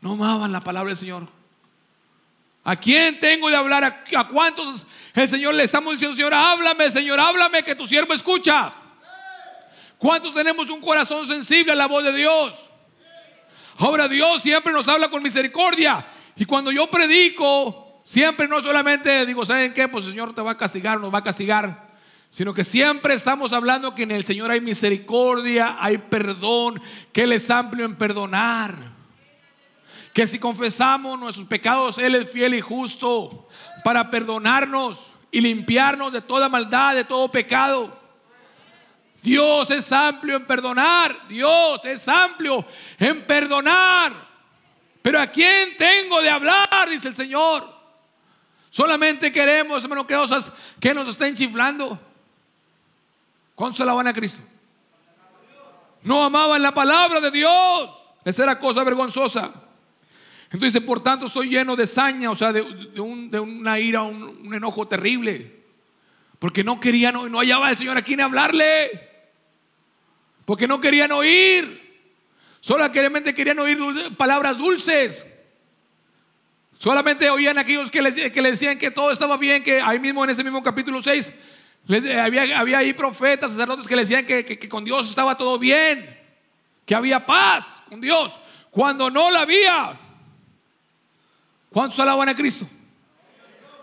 No amaban la palabra del Señor. ¿A quién tengo de hablar? ¿A, cuántos el Señor le estamos diciendo, Señor, háblame, Señor, háblame que tu siervo escucha? ¿Cuántos tenemos un corazón sensible a la voz de Dios? Ahora Dios siempre nos habla con misericordia. Y cuando yo predico, siempre no solamente digo, ¿saben qué? Pues el Señor te va a castigar, nos va a castigar sino que siempre estamos hablando que en el Señor hay misericordia, hay perdón, que Él es amplio en perdonar. Que si confesamos nuestros pecados, Él es fiel y justo para perdonarnos y limpiarnos de toda maldad, de todo pecado. Dios es amplio en perdonar. Dios es amplio en perdonar. Pero ¿a quién tengo de hablar? Dice el Señor. Solamente queremos, hermano, que, que nos estén chiflando. ¿Cuántos alaban a Cristo? No amaban la palabra de Dios. Esa era cosa vergonzosa. Entonces por tanto, estoy lleno de saña, o sea, de, una ira, un, enojo terrible. Porque no querían, no, no hallaba el Señor aquí ni hablarle. Porque no querían oír. Solamente querían oír palabras dulces. Solamente oían aquellos que le decían que todo estaba bien, que ahí mismo en ese mismo capítulo 6 eh, había, había ahí profetas, sacerdotes que le decían que, con Dios estaba todo bien, que había paz con Dios, cuando no la había. ¿Cuántos alaban a Cristo?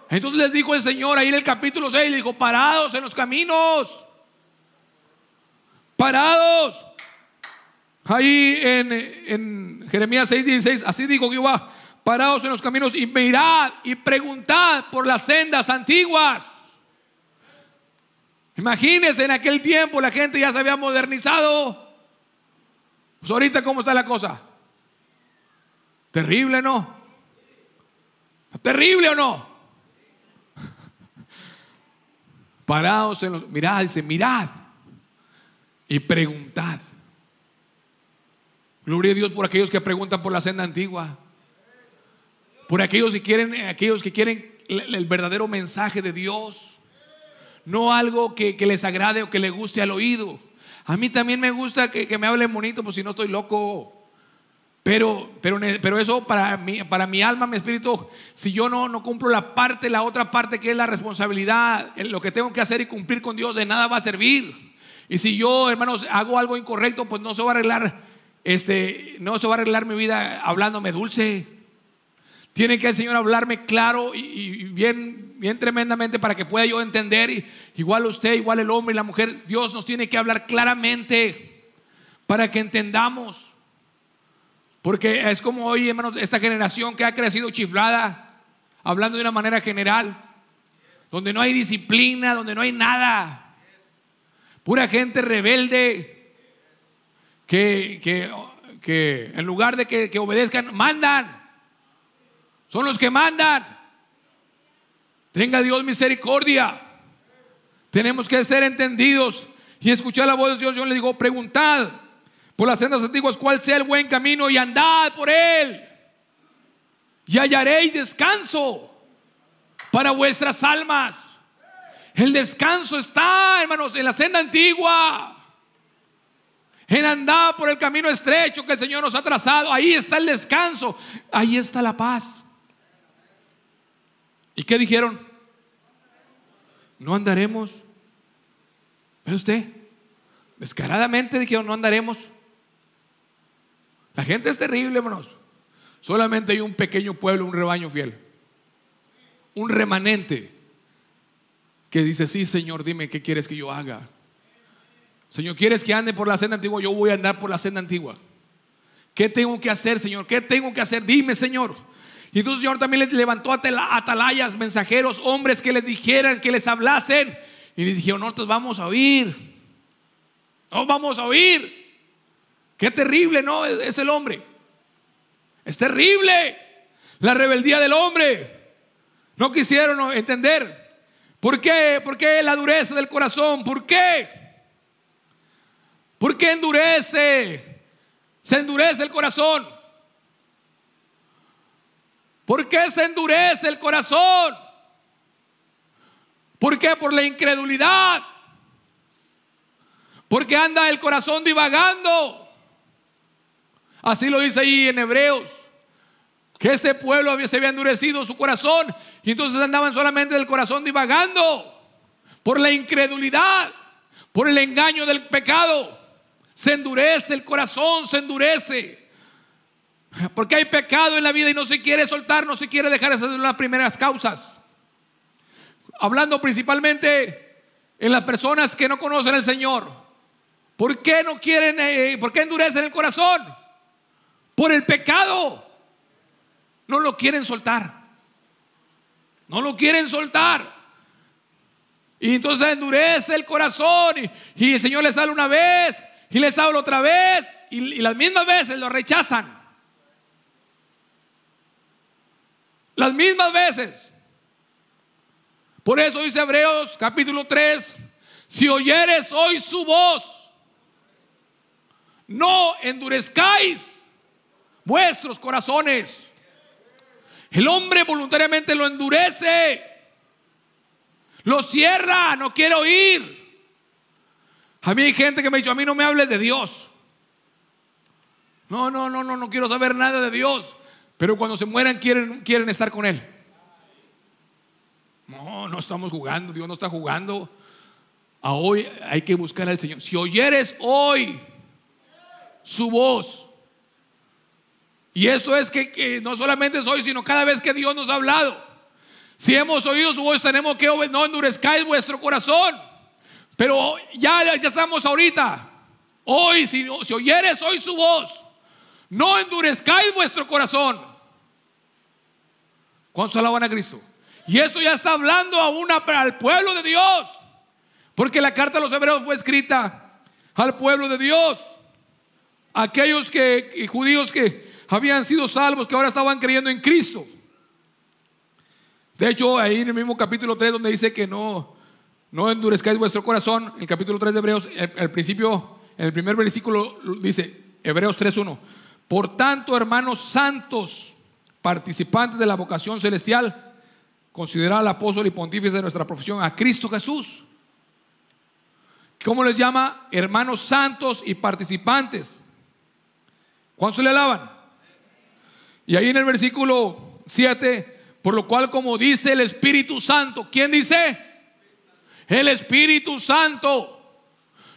Entonces les dijo el Señor ahí en el capítulo 6, le dijo, parados en los caminos, parados. Ahí en, en Jeremías 6, 16, así dijo Jehová, parados en los caminos y mirad y preguntad por las sendas antiguas. Imagínense, en aquel tiempo la gente ya se había modernizado. Pues ahorita, ¿cómo está la cosa? Terrible, ¿no? ¿Terrible o no? [LAUGHS] Parados en los. Mirad, mirad. Y preguntad. Gloria a Dios por aquellos que preguntan por la senda antigua. Por aquellos que quieren, aquellos que quieren el verdadero mensaje de Dios no algo que, les agrade o que les guste al oído. A mí también me gusta que, me hablen bonito, pues si no estoy loco. Pero, pero, pero, eso para mi, para mi alma, mi espíritu, si yo no, no cumplo la parte, la otra parte que es la responsabilidad, lo que tengo que hacer y cumplir con Dios, de nada va a servir. Y si yo, hermanos, hago algo incorrecto, pues no se va a arreglar, este, no se va a arreglar mi vida hablándome dulce. Tiene que el Señor hablarme claro y, bien, bien tremendamente para que pueda yo entender. Y, igual usted, igual el hombre y la mujer, Dios nos tiene que hablar claramente para que entendamos. Porque es como hoy, hermanos, esta generación que ha crecido chiflada, hablando de una manera general, donde no hay disciplina, donde no hay nada. Pura gente rebelde que, que, en lugar de que obedezcan, mandan. Son los que mandan. Tenga Dios misericordia. Tenemos que ser entendidos y escuchar la voz de Dios. Yo le digo, preguntad por las sendas antiguas cuál sea el buen camino y andad por él. Y hallaréis descanso para vuestras almas. El descanso está, hermanos, en la senda antigua. En andar por el camino estrecho que el Señor nos ha trazado. Ahí está el descanso. Ahí está la paz. ¿Y qué dijeron? No andaremos. ¿Ve usted? Descaradamente dijeron, no andaremos. La gente es terrible, hermanos. Solamente hay un pequeño pueblo, un rebaño fiel. Un remanente que dice, sí, Señor, dime qué quieres que yo haga. Señor, ¿quieres que ande por la senda antigua? Yo voy a andar por la senda antigua. ¿Qué tengo que hacer, Señor? ¿Qué tengo que hacer? Dime, Señor. Y entonces el Señor también les levantó atalayas, mensajeros, hombres que les dijeran, que les hablasen. Y les dijeron, nosotros vamos a oír. No vamos a oír. Qué terrible, ¿no? Es, es el hombre. Es terrible la rebeldía del hombre. No quisieron entender. ¿Por qué? ¿Por qué la dureza del corazón? ¿Por qué? ¿Por qué endurece? Se endurece el corazón. ¿Por qué se endurece el corazón? ¿Por qué? Por la incredulidad. Porque anda el corazón divagando. Así lo dice ahí en Hebreos. Que este pueblo había, se había endurecido su corazón. Y entonces andaban solamente del corazón divagando. Por la incredulidad. Por el engaño del pecado. Se endurece el corazón, se endurece. Porque hay pecado en la vida y no se quiere soltar, no se quiere dejar. Esas las primeras causas. Hablando principalmente en las personas que no conocen al Señor. ¿Por qué no quieren, eh, eh, por qué endurecen el corazón? Por el pecado. No lo quieren soltar. No lo quieren soltar. Y entonces endurece el corazón y, el Señor les habla una vez y les habla otra vez y las mismas veces lo rechazan. Las mismas veces. Por eso dice Hebreos capítulo 3, si oyeres hoy su voz, no endurezcáis vuestros corazones. El hombre voluntariamente lo endurece, lo cierra, no quiere oír. A mí hay gente que me ha dicho, a mí no me hables de Dios. No, no, no, no, no quiero saber nada de Dios. Pero cuando se mueran quieren, quieren estar con Él. No, no estamos jugando, Dios no está jugando. hoy hay que buscar al Señor. Si oyeres hoy su voz, y eso es que, no solamente es hoy, sino cada vez que Dios nos ha hablado. Si hemos oído su voz, tenemos que no endurezcáis vuestro corazón. Pero ya, ya estamos ahorita. Hoy, si, si oyeres hoy su voz, no endurezcáis vuestro corazón. ¿Cuántos alaban a Cristo? Y eso ya está hablando a una, al pueblo de Dios. Porque la carta a los hebreos fue escrita al pueblo de Dios. Aquellos que, judíos que habían sido salvos, que ahora estaban creyendo en Cristo. De hecho, ahí en el mismo capítulo 3 donde dice que no, no endurezcáis vuestro corazón, el capítulo 3 de Hebreos, al principio, en el primer versículo dice, Hebreos 3.1, por tanto, hermanos santos, participantes de la vocación celestial, considerar al apóstol y pontífice de nuestra profesión, a Cristo Jesús. ¿Cómo les llama? Hermanos santos y participantes. se le alaban? Y ahí en el versículo 7, por lo cual como dice el Espíritu Santo, ¿quién dice? El Espíritu Santo.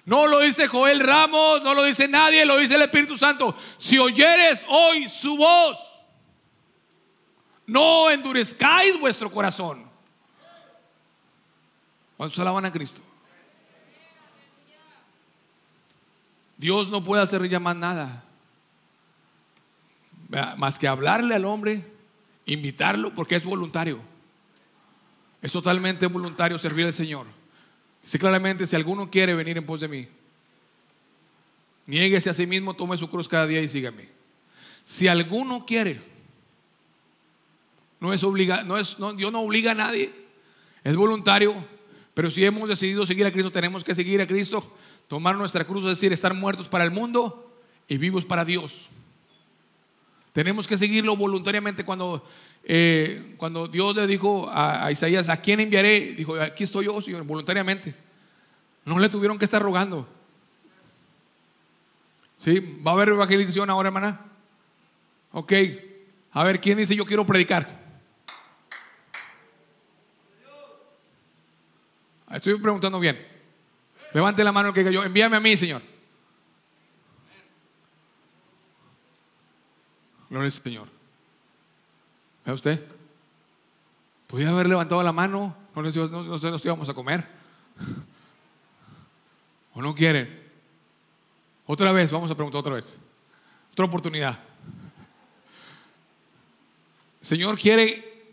No lo dice Joel Ramos, no lo dice nadie, lo dice el Espíritu Santo. Si oyeres hoy su voz, no endurezcáis vuestro corazón. ¿Cuántos alaban a Cristo? Dios no puede hacer llamar nada. Más que hablarle al hombre, invitarlo, porque es voluntario. Es totalmente voluntario servir al Señor. Dice claramente, si alguno quiere venir en pos de mí, niéguese a sí mismo, tome su cruz cada día y sígame. Si alguno quiere, no es obligado, no es, no, Dios no obliga a nadie, es voluntario, pero si hemos decidido seguir a Cristo, tenemos que seguir a Cristo, tomar nuestra cruz, es decir, estar muertos para el mundo y vivos para Dios. Tenemos que seguirlo voluntariamente cuando eh, cuando Dios le dijo a, Isaías, ¿a quién enviaré? Dijo, aquí estoy yo, Señor, voluntariamente. No le tuvieron que estar rogando. ¿Sí? ¿Va a haber evangelización ahora, hermana? Ok. A ver, ¿quién dice yo quiero predicar? Estoy preguntando bien. Levante la mano el que yo Envíame a mí, Señor. Gloria al Señor. ¿Ve ¿Eh, usted? Podía haber levantado la mano, no nos, no, íbamos a comer. ¿O no quieren? Otra vez, vamos a preguntar otra vez. Otra oportunidad. Señor quiere,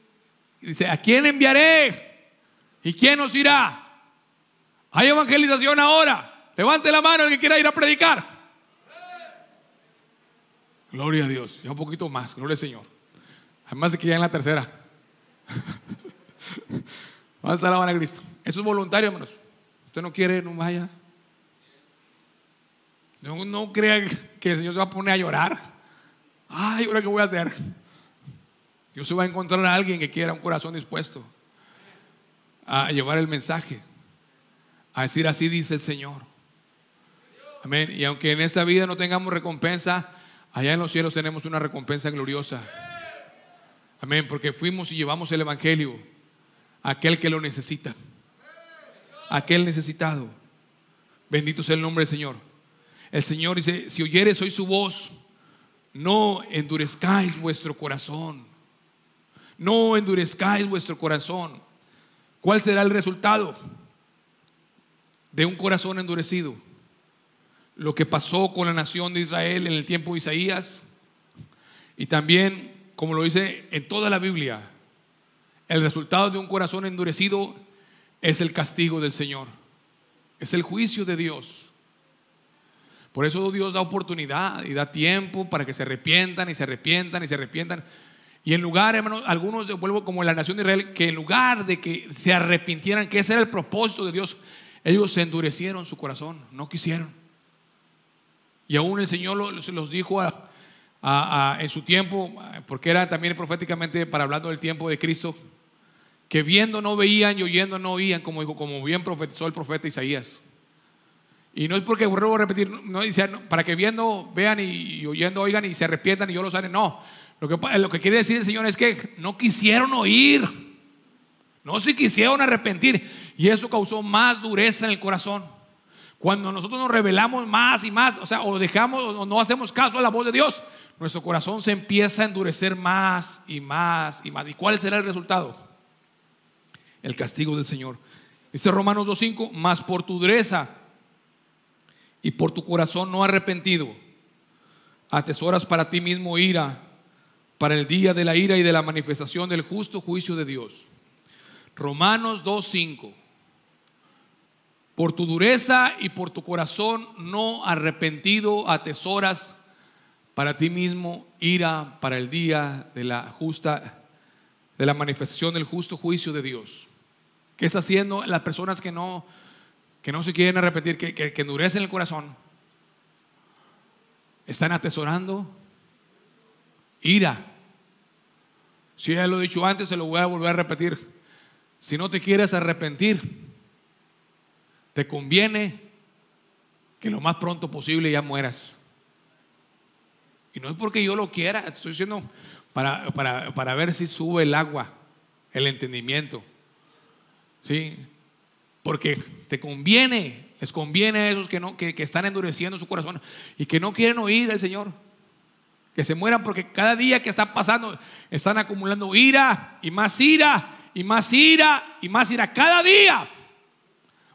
dice, ¿a quién enviaré? ¿Y quién nos irá? Hay evangelización ahora. Levante la mano el que quiera ir a predicar. Gloria a Dios. Ya un poquito más. Gloria al Señor. Además de que ya en la tercera. [LAUGHS] Vamos a alabar a Cristo. Eso es voluntario, hermanos. Usted no quiere, no vaya. No, no crea que el Señor se va a poner a llorar. Ay, ahora qué voy a hacer. Dios se va a encontrar a alguien que quiera un corazón dispuesto a llevar el mensaje, a decir así dice el Señor. Amén. Y aunque en esta vida no tengamos recompensa, allá en los cielos tenemos una recompensa gloriosa. Amén, porque fuimos y llevamos el Evangelio a aquel que lo necesita, aquel necesitado. Bendito sea el nombre del Señor. El Señor dice, si oyeres hoy su voz, no endurezcáis vuestro corazón. No endurezcáis vuestro corazón. ¿Cuál será el resultado de un corazón endurecido? Lo que pasó con la nación de Israel en el tiempo de Isaías y también como lo dice en toda la Biblia, el resultado de un corazón endurecido es el castigo del Señor, es el juicio de Dios. Por eso Dios da oportunidad y da tiempo para que se arrepientan y se arrepientan y se arrepientan. Y en lugar, hermanos, algunos vuelvo como la nación de Israel, que en lugar de que se arrepintieran, que ese era el propósito de Dios, ellos se endurecieron su corazón, no quisieron. Y aún el Señor se los dijo a, en su tiempo, porque era también proféticamente para hablando del tiempo de Cristo, que viendo no veían y oyendo no oían, como, dijo como bien profetizó el profeta Isaías. Y no es porque, vuelvo a repetir, no para que viendo vean y, oyendo oigan y se arrepientan y yo lo haré, no. Lo que, lo que quiere decir el Señor es que no quisieron oír, no se quisieron arrepentir y eso causó más dureza en el corazón. Cuando nosotros nos revelamos más y más, o sea, o dejamos o no hacemos caso a la voz de Dios, nuestro corazón se empieza a endurecer más y más y más. ¿Y cuál será el resultado? El castigo del Señor. Dice Romanos 2.5, Más por tu dureza y por tu corazón no arrepentido, atesoras para ti mismo ira, para el día de la ira y de la manifestación del justo juicio de Dios. Romanos 2.5, por tu dureza y por tu corazón no arrepentido, atesoras para ti mismo ira para el día de la justa de la manifestación del justo juicio de Dios. ¿Qué está haciendo las personas que no que no se quieren arrepentir, que, que endurecen el corazón? Están atesorando ira. Si ya lo he dicho antes, se lo voy a volver a repetir. Si no te quieres arrepentir, te conviene que lo más pronto posible ya mueras. Y no es porque yo lo quiera, estoy diciendo para, para, ver si sube el agua, el entendimiento. ¿Sí? Porque te conviene, les conviene a esos que, no, que, que están endureciendo su corazón y que no quieren oír al Señor. Que se mueran porque cada día que está pasando están acumulando ira y más ira y más ira y más ira cada día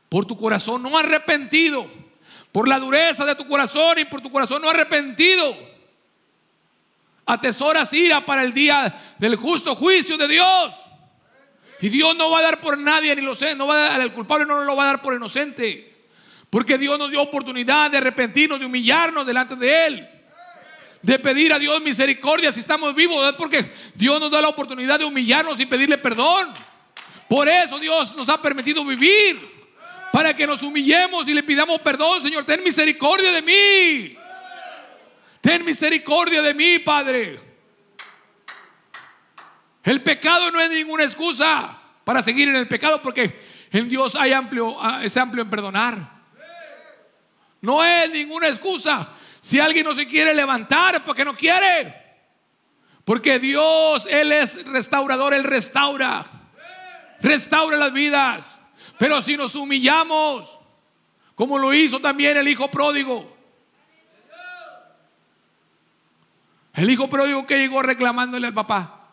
por tu corazón no arrepentido, por la dureza de tu corazón y por tu corazón no arrepentido. Atesoras ira para el día del justo juicio de Dios. Y Dios no va a dar por nadie ni lo sé, no va a dar al culpable, no lo va a dar por inocente. Porque Dios nos dio oportunidad de arrepentirnos, de humillarnos delante de Él. De pedir a Dios misericordia si estamos vivos. porque Dios nos da la oportunidad de humillarnos y pedirle perdón. Por eso Dios nos ha permitido vivir. Para que nos humillemos y le pidamos perdón, Señor, ten misericordia de mí. Ten misericordia de mí, Padre. El pecado no es ninguna excusa para seguir en el pecado porque en Dios hay amplio, ah, es amplio en perdonar. No es ninguna excusa. Si alguien no se quiere levantar, porque no quiere. Porque Dios, Él es restaurador, Él restaura. Restaura las vidas. Pero si nos humillamos, como lo hizo también el Hijo Pródigo, El hijo pródigo que llegó reclamándole al papá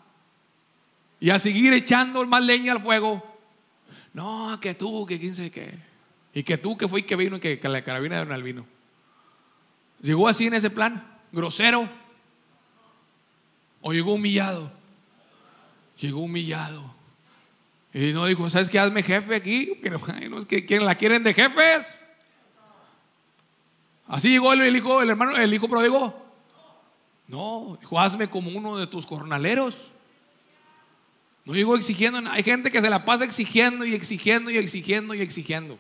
y a seguir echando más leña al fuego. No, que tú, que quién sé qué. Y que tú, que fue y que vino, y que, la carabina de Don Albino. Llegó así en ese plan, grosero. O llegó humillado. Llegó humillado. Y no dijo, ¿sabes qué? Hazme jefe aquí. Pero no es que quieren la quieren de jefes. Así llegó el, hijo, el hermano, el hijo pródigo. No, dijo, hazme como uno de tus jornaleros. No digo exigiendo, hay gente que se la pasa exigiendo y exigiendo y exigiendo y exigiendo.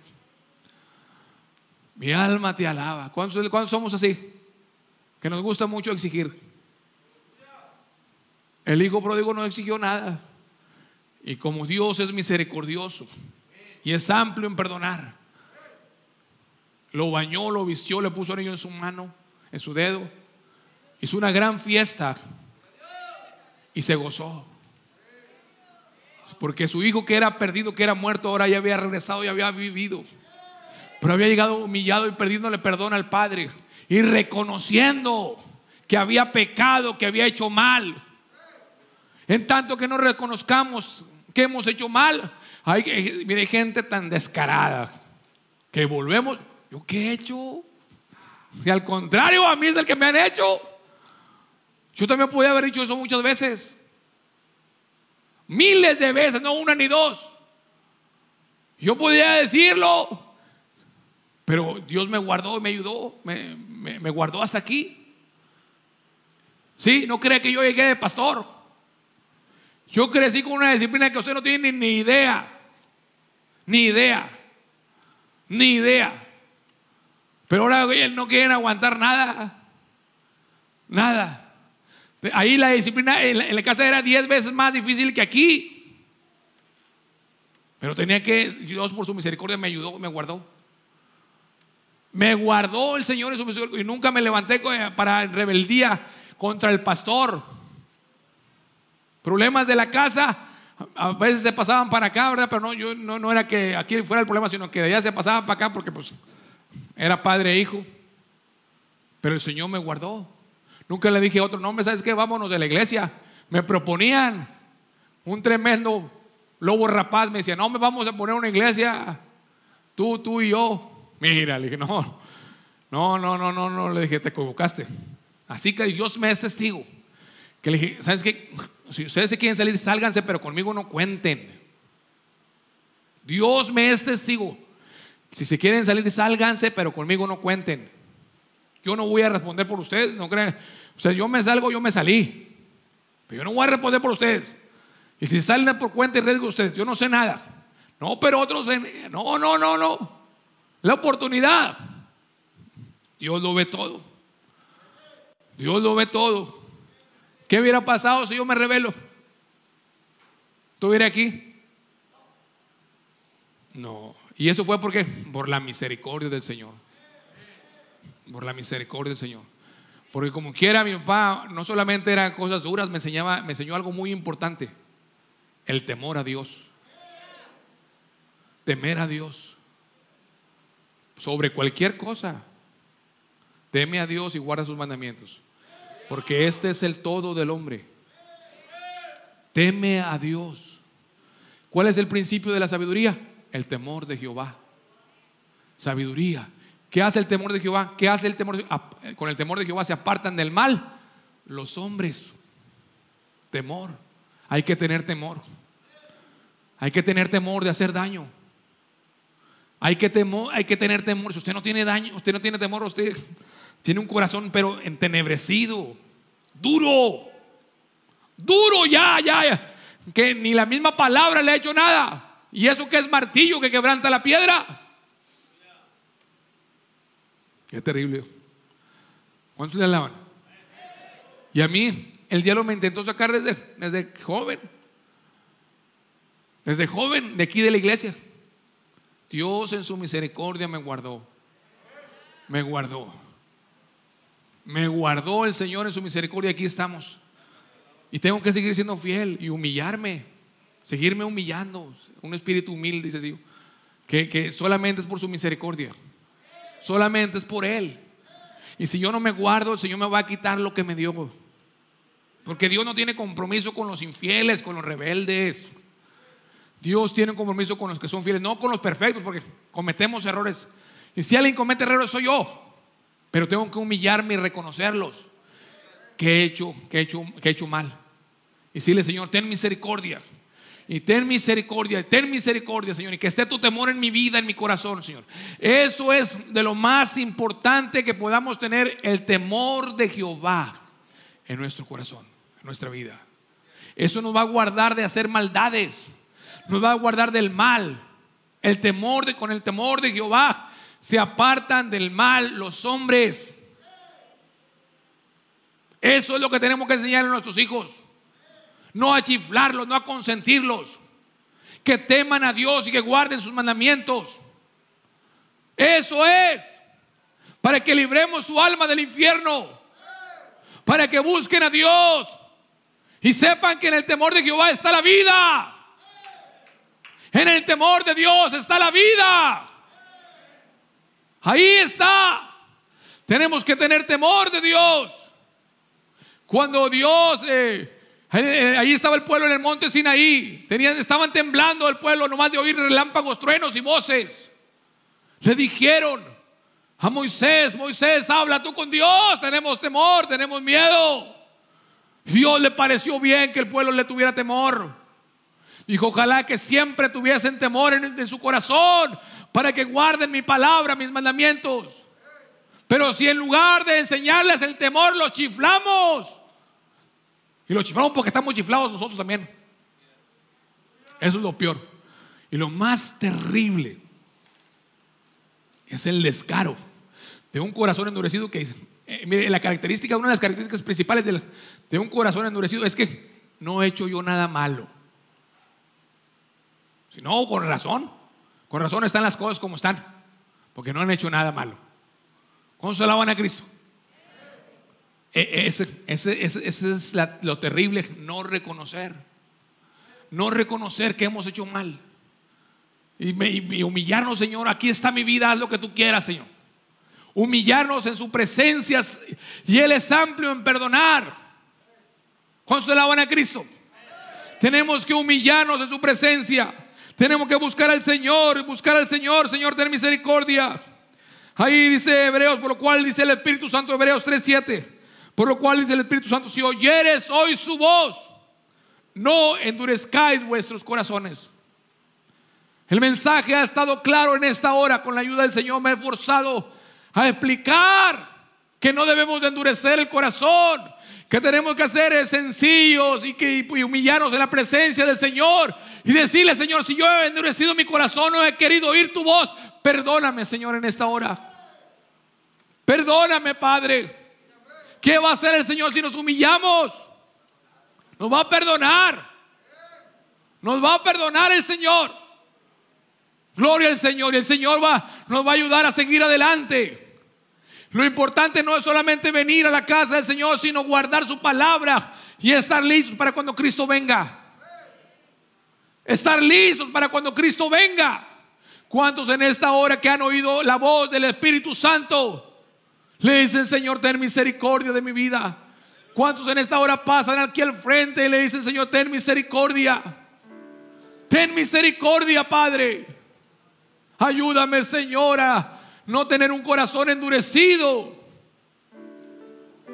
Mi alma te alaba. ¿Cuántos, somos así? Que nos gusta mucho exigir. El hijo pródigo no exigió nada. Y como Dios es misericordioso y es amplio en perdonar, lo bañó, lo vistió, le puso anillo en su mano, en su dedo Hizo una gran fiesta y se gozó. Porque su hijo que era perdido, que era muerto, ahora ya había regresado y había vivido. Pero había llegado humillado y perdiéndole perdón al Padre. Y reconociendo que había pecado, que había hecho mal. En tanto que no reconozcamos que hemos hecho mal, hay, eh, mire, gente tan descarada que volvemos. ¿Yo qué he hecho? Y al contrario, a mí es el que me han hecho. Yo también podía haber dicho eso muchas veces. Miles de veces, no una ni dos. Yo podía decirlo, pero Dios me guardó y me ayudó, me, guardó hasta aquí. Sí, no cree que yo llegué de pastor. Yo crecí con una disciplina que usted no tiene ni idea, ni idea, ni idea. Pero ahora no quieren aguantar nada, nada. Ahí la disciplina en la, casa era diez veces más difícil que aquí. Pero tenía que, Dios por su misericordia me ayudó, me guardó. Me guardó el Señor en su misericordia y nunca me levanté para rebeldía contra el pastor. Problemas de la casa, a veces se pasaban para acá, ¿verdad? Pero no, yo, no, no era que aquí fuera el problema, sino que de allá se pasaban para acá porque pues era padre e hijo. Pero el Señor me guardó. Nunca le dije a otro, nombre. ¿sabes qué? Vámonos de la iglesia. Me proponían un tremendo lobo rapaz. Me decía, no, me vamos a poner una iglesia. Tú, tú y yo. Mira, le dije, no, no, no, no, no, no. Le dije, te equivocaste. Así que Dios me es testigo. Que le dije, ¿sabes qué? Si ustedes se quieren salir, sálganse, pero conmigo no cuenten. Dios me es testigo. Si se quieren salir, sálganse, pero conmigo no cuenten. Yo no voy a responder por ustedes, no creen. O sea, yo me salgo, yo me salí. Pero yo no voy a responder por ustedes. Y si salen por cuenta y riesgo ustedes, yo no sé nada. No, pero otros, no, no, no, no. La oportunidad. Dios lo ve todo. Dios lo ve todo. ¿Qué hubiera pasado si yo me revelo? ¿Estuviera aquí? No. ¿Y eso fue porque Por la misericordia del Señor por la misericordia del Señor. Porque como quiera, mi papá no solamente eran cosas duras, me, enseñaba, me enseñó algo muy importante, el temor a Dios. Temer a Dios sobre cualquier cosa. Teme a Dios y guarda sus mandamientos. Porque este es el todo del hombre. Teme a Dios. ¿Cuál es el principio de la sabiduría? El temor de Jehová. Sabiduría. ¿Qué hace el temor de Jehová? ¿Qué hace el temor Con el temor de Jehová se apartan del mal los hombres. Temor. Hay que tener temor. Hay que tener temor de hacer daño. Hay que, temor, hay que tener temor. Si usted no tiene daño, usted no tiene temor, usted tiene un corazón pero entenebrecido, duro, duro ya, ya, ya. Que ni la misma palabra le ha hecho nada. Y eso que es martillo que quebranta la piedra. Qué terrible. ¿Cuántos le alaban? Y a mí, el diablo me intentó sacar desde, desde joven. Desde joven, de aquí de la iglesia. Dios en su misericordia me guardó. Me guardó. Me guardó el Señor en su misericordia. Aquí estamos. Y tengo que seguir siendo fiel y humillarme. Seguirme humillando. Un espíritu humilde, dice así. que solamente es por su misericordia. Solamente es por Él. Y si yo no me guardo, el Señor me va a quitar lo que me dio. Porque Dios no tiene compromiso con los infieles, con los rebeldes. Dios tiene compromiso con los que son fieles, no con los perfectos, porque cometemos errores. Y si alguien comete errores, soy yo. Pero tengo que humillarme y reconocerlos. qué he hecho, qué he hecho, que he hecho mal. Y si decirle, Señor, ten misericordia. Y ten misericordia, ten misericordia, Señor. Y que esté tu temor en mi vida, en mi corazón, Señor. Eso es de lo más importante que podamos tener el temor de Jehová en nuestro corazón, en nuestra vida. Eso nos va a guardar de hacer maldades. Nos va a guardar del mal. El temor de, con el temor de Jehová se apartan del mal los hombres. Eso es lo que tenemos que enseñar a nuestros hijos no a chiflarlos, no a consentirlos. Que teman a Dios y que guarden sus mandamientos. Eso es. Para que libremos su alma del infierno. Para que busquen a Dios. Y sepan que en el temor de Jehová está la vida. En el temor de Dios está la vida. Ahí está. Tenemos que tener temor de Dios. Cuando Dios eh, eh, ahí estaba el pueblo en el monte Sinaí. Tenían, estaban temblando el pueblo nomás de oír relámpagos, truenos y voces. Le dijeron a Moisés, Moisés, habla tú con Dios. Tenemos temor, tenemos miedo. Dios le pareció bien que el pueblo le tuviera temor. Dijo, ojalá que siempre tuviesen temor en, en su corazón para que guarden mi palabra, mis mandamientos. Pero si en lugar de enseñarles el temor, los chiflamos y lo chiflamos porque estamos chiflados nosotros también. Eso es lo peor. Y lo más terrible es el descaro de un corazón endurecido que dice, eh, mire, la característica, una de las características principales de, un corazón endurecido es que no he hecho yo nada malo. Si no, con razón. Con razón están las cosas como están. Porque no han hecho nada malo. Consolaban a Cristo? E, e, ese, ese, es lo terrible, no reconocer. No reconocer que hemos hecho mal. Y, humillarnos, Señor, aquí está mi vida, haz lo que tú quieras, Señor. Humillarnos en su presencia y Él es amplio en perdonar. ¿Cuántos se a Cristo? Tenemos que humillarnos en su presencia. Tenemos que buscar al Señor, buscar al Señor, Señor, ten misericordia. Ahí dice Hebreos, por lo cual dice el Espíritu Santo Hebreos 3:7. Por lo cual dice el Espíritu Santo, si oyeres hoy su voz, no endurezcáis vuestros corazones. El mensaje ha estado claro en esta hora. Con la ayuda del Señor me he forzado a explicar que no debemos endurecer el corazón, que tenemos que hacer sencillos y que humillarnos en la presencia del Señor y decirle, Señor, si yo he endurecido mi corazón, no he querido oír tu voz, perdóname, Señor, en esta hora. Perdóname, Padre. ¿Qué va a hacer el Señor si nos humillamos? Nos va a perdonar. Nos va a perdonar el Señor. Gloria al Señor. Y el Señor va, nos va a ayudar a seguir adelante. Lo importante no es solamente venir a la casa del Señor, sino guardar su palabra y estar listos para cuando Cristo venga. Estar listos para cuando Cristo venga. ¿Cuántos en esta hora que han oído la voz del Espíritu Santo? Le dicen, Señor, ten misericordia de mi vida. ¿Cuántos en esta hora pasan aquí al frente y le dicen, Señor, ten misericordia? Ten misericordia, Padre. Ayúdame, Señora, no tener un corazón endurecido.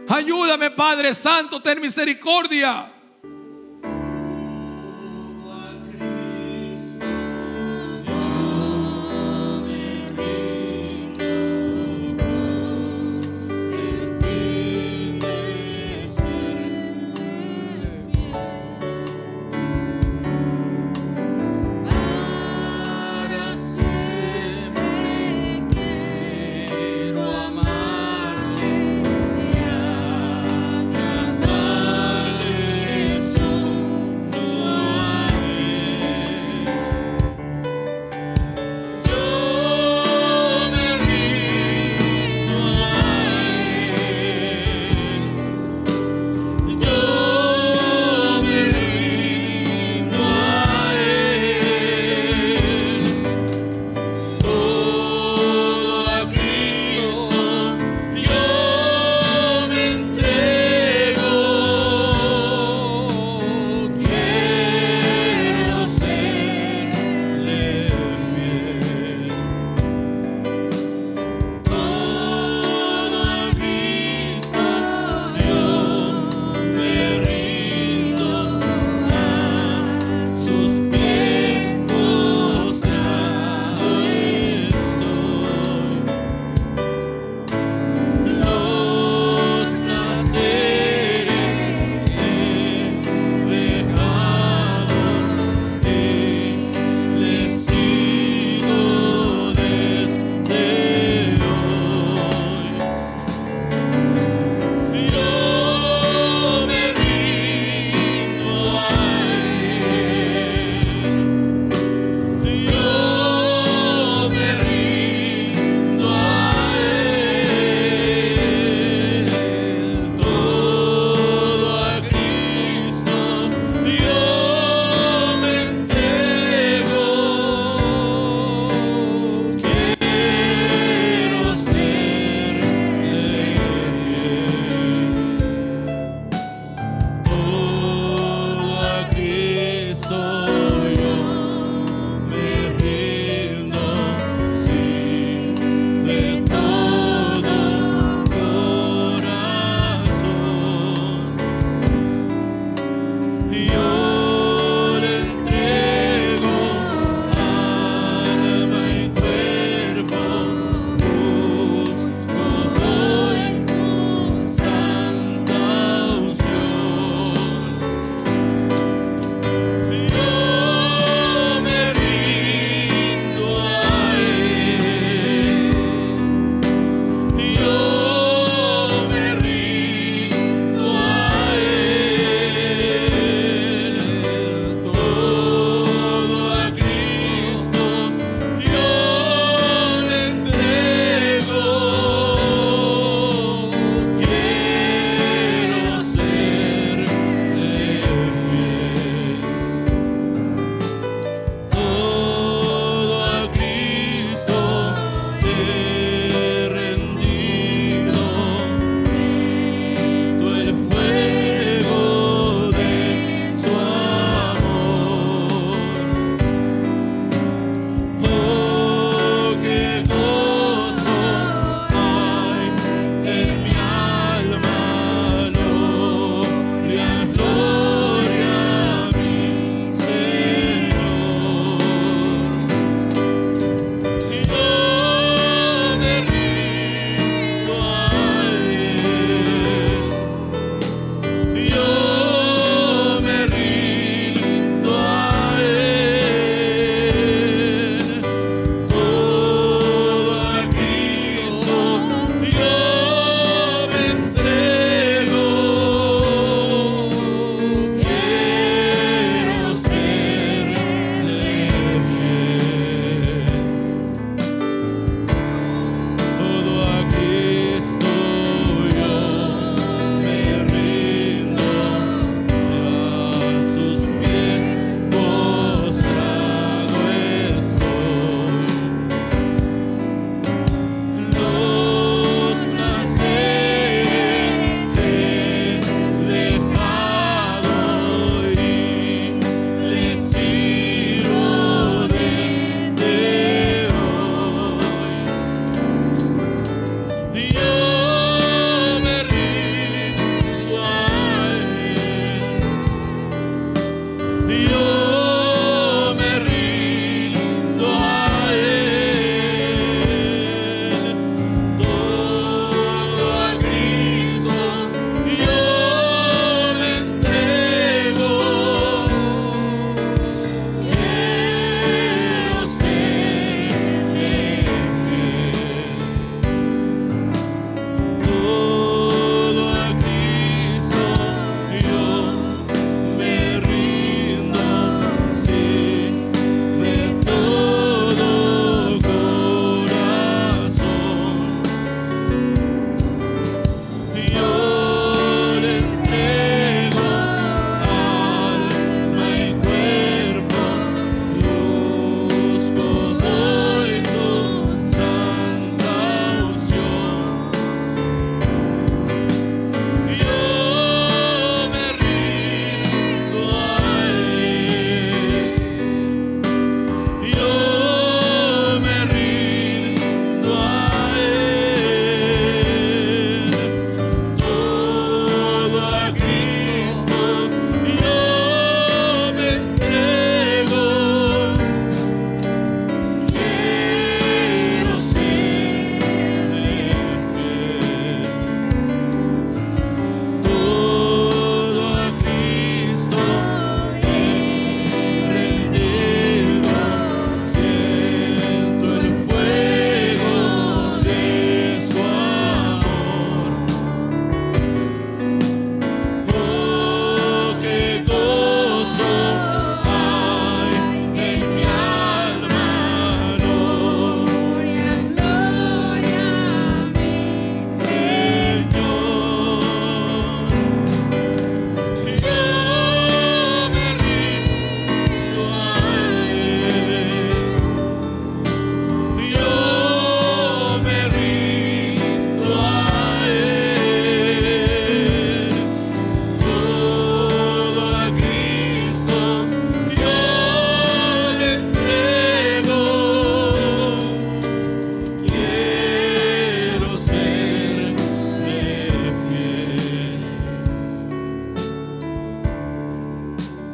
Ayúdame, Padre Santo, ten misericordia.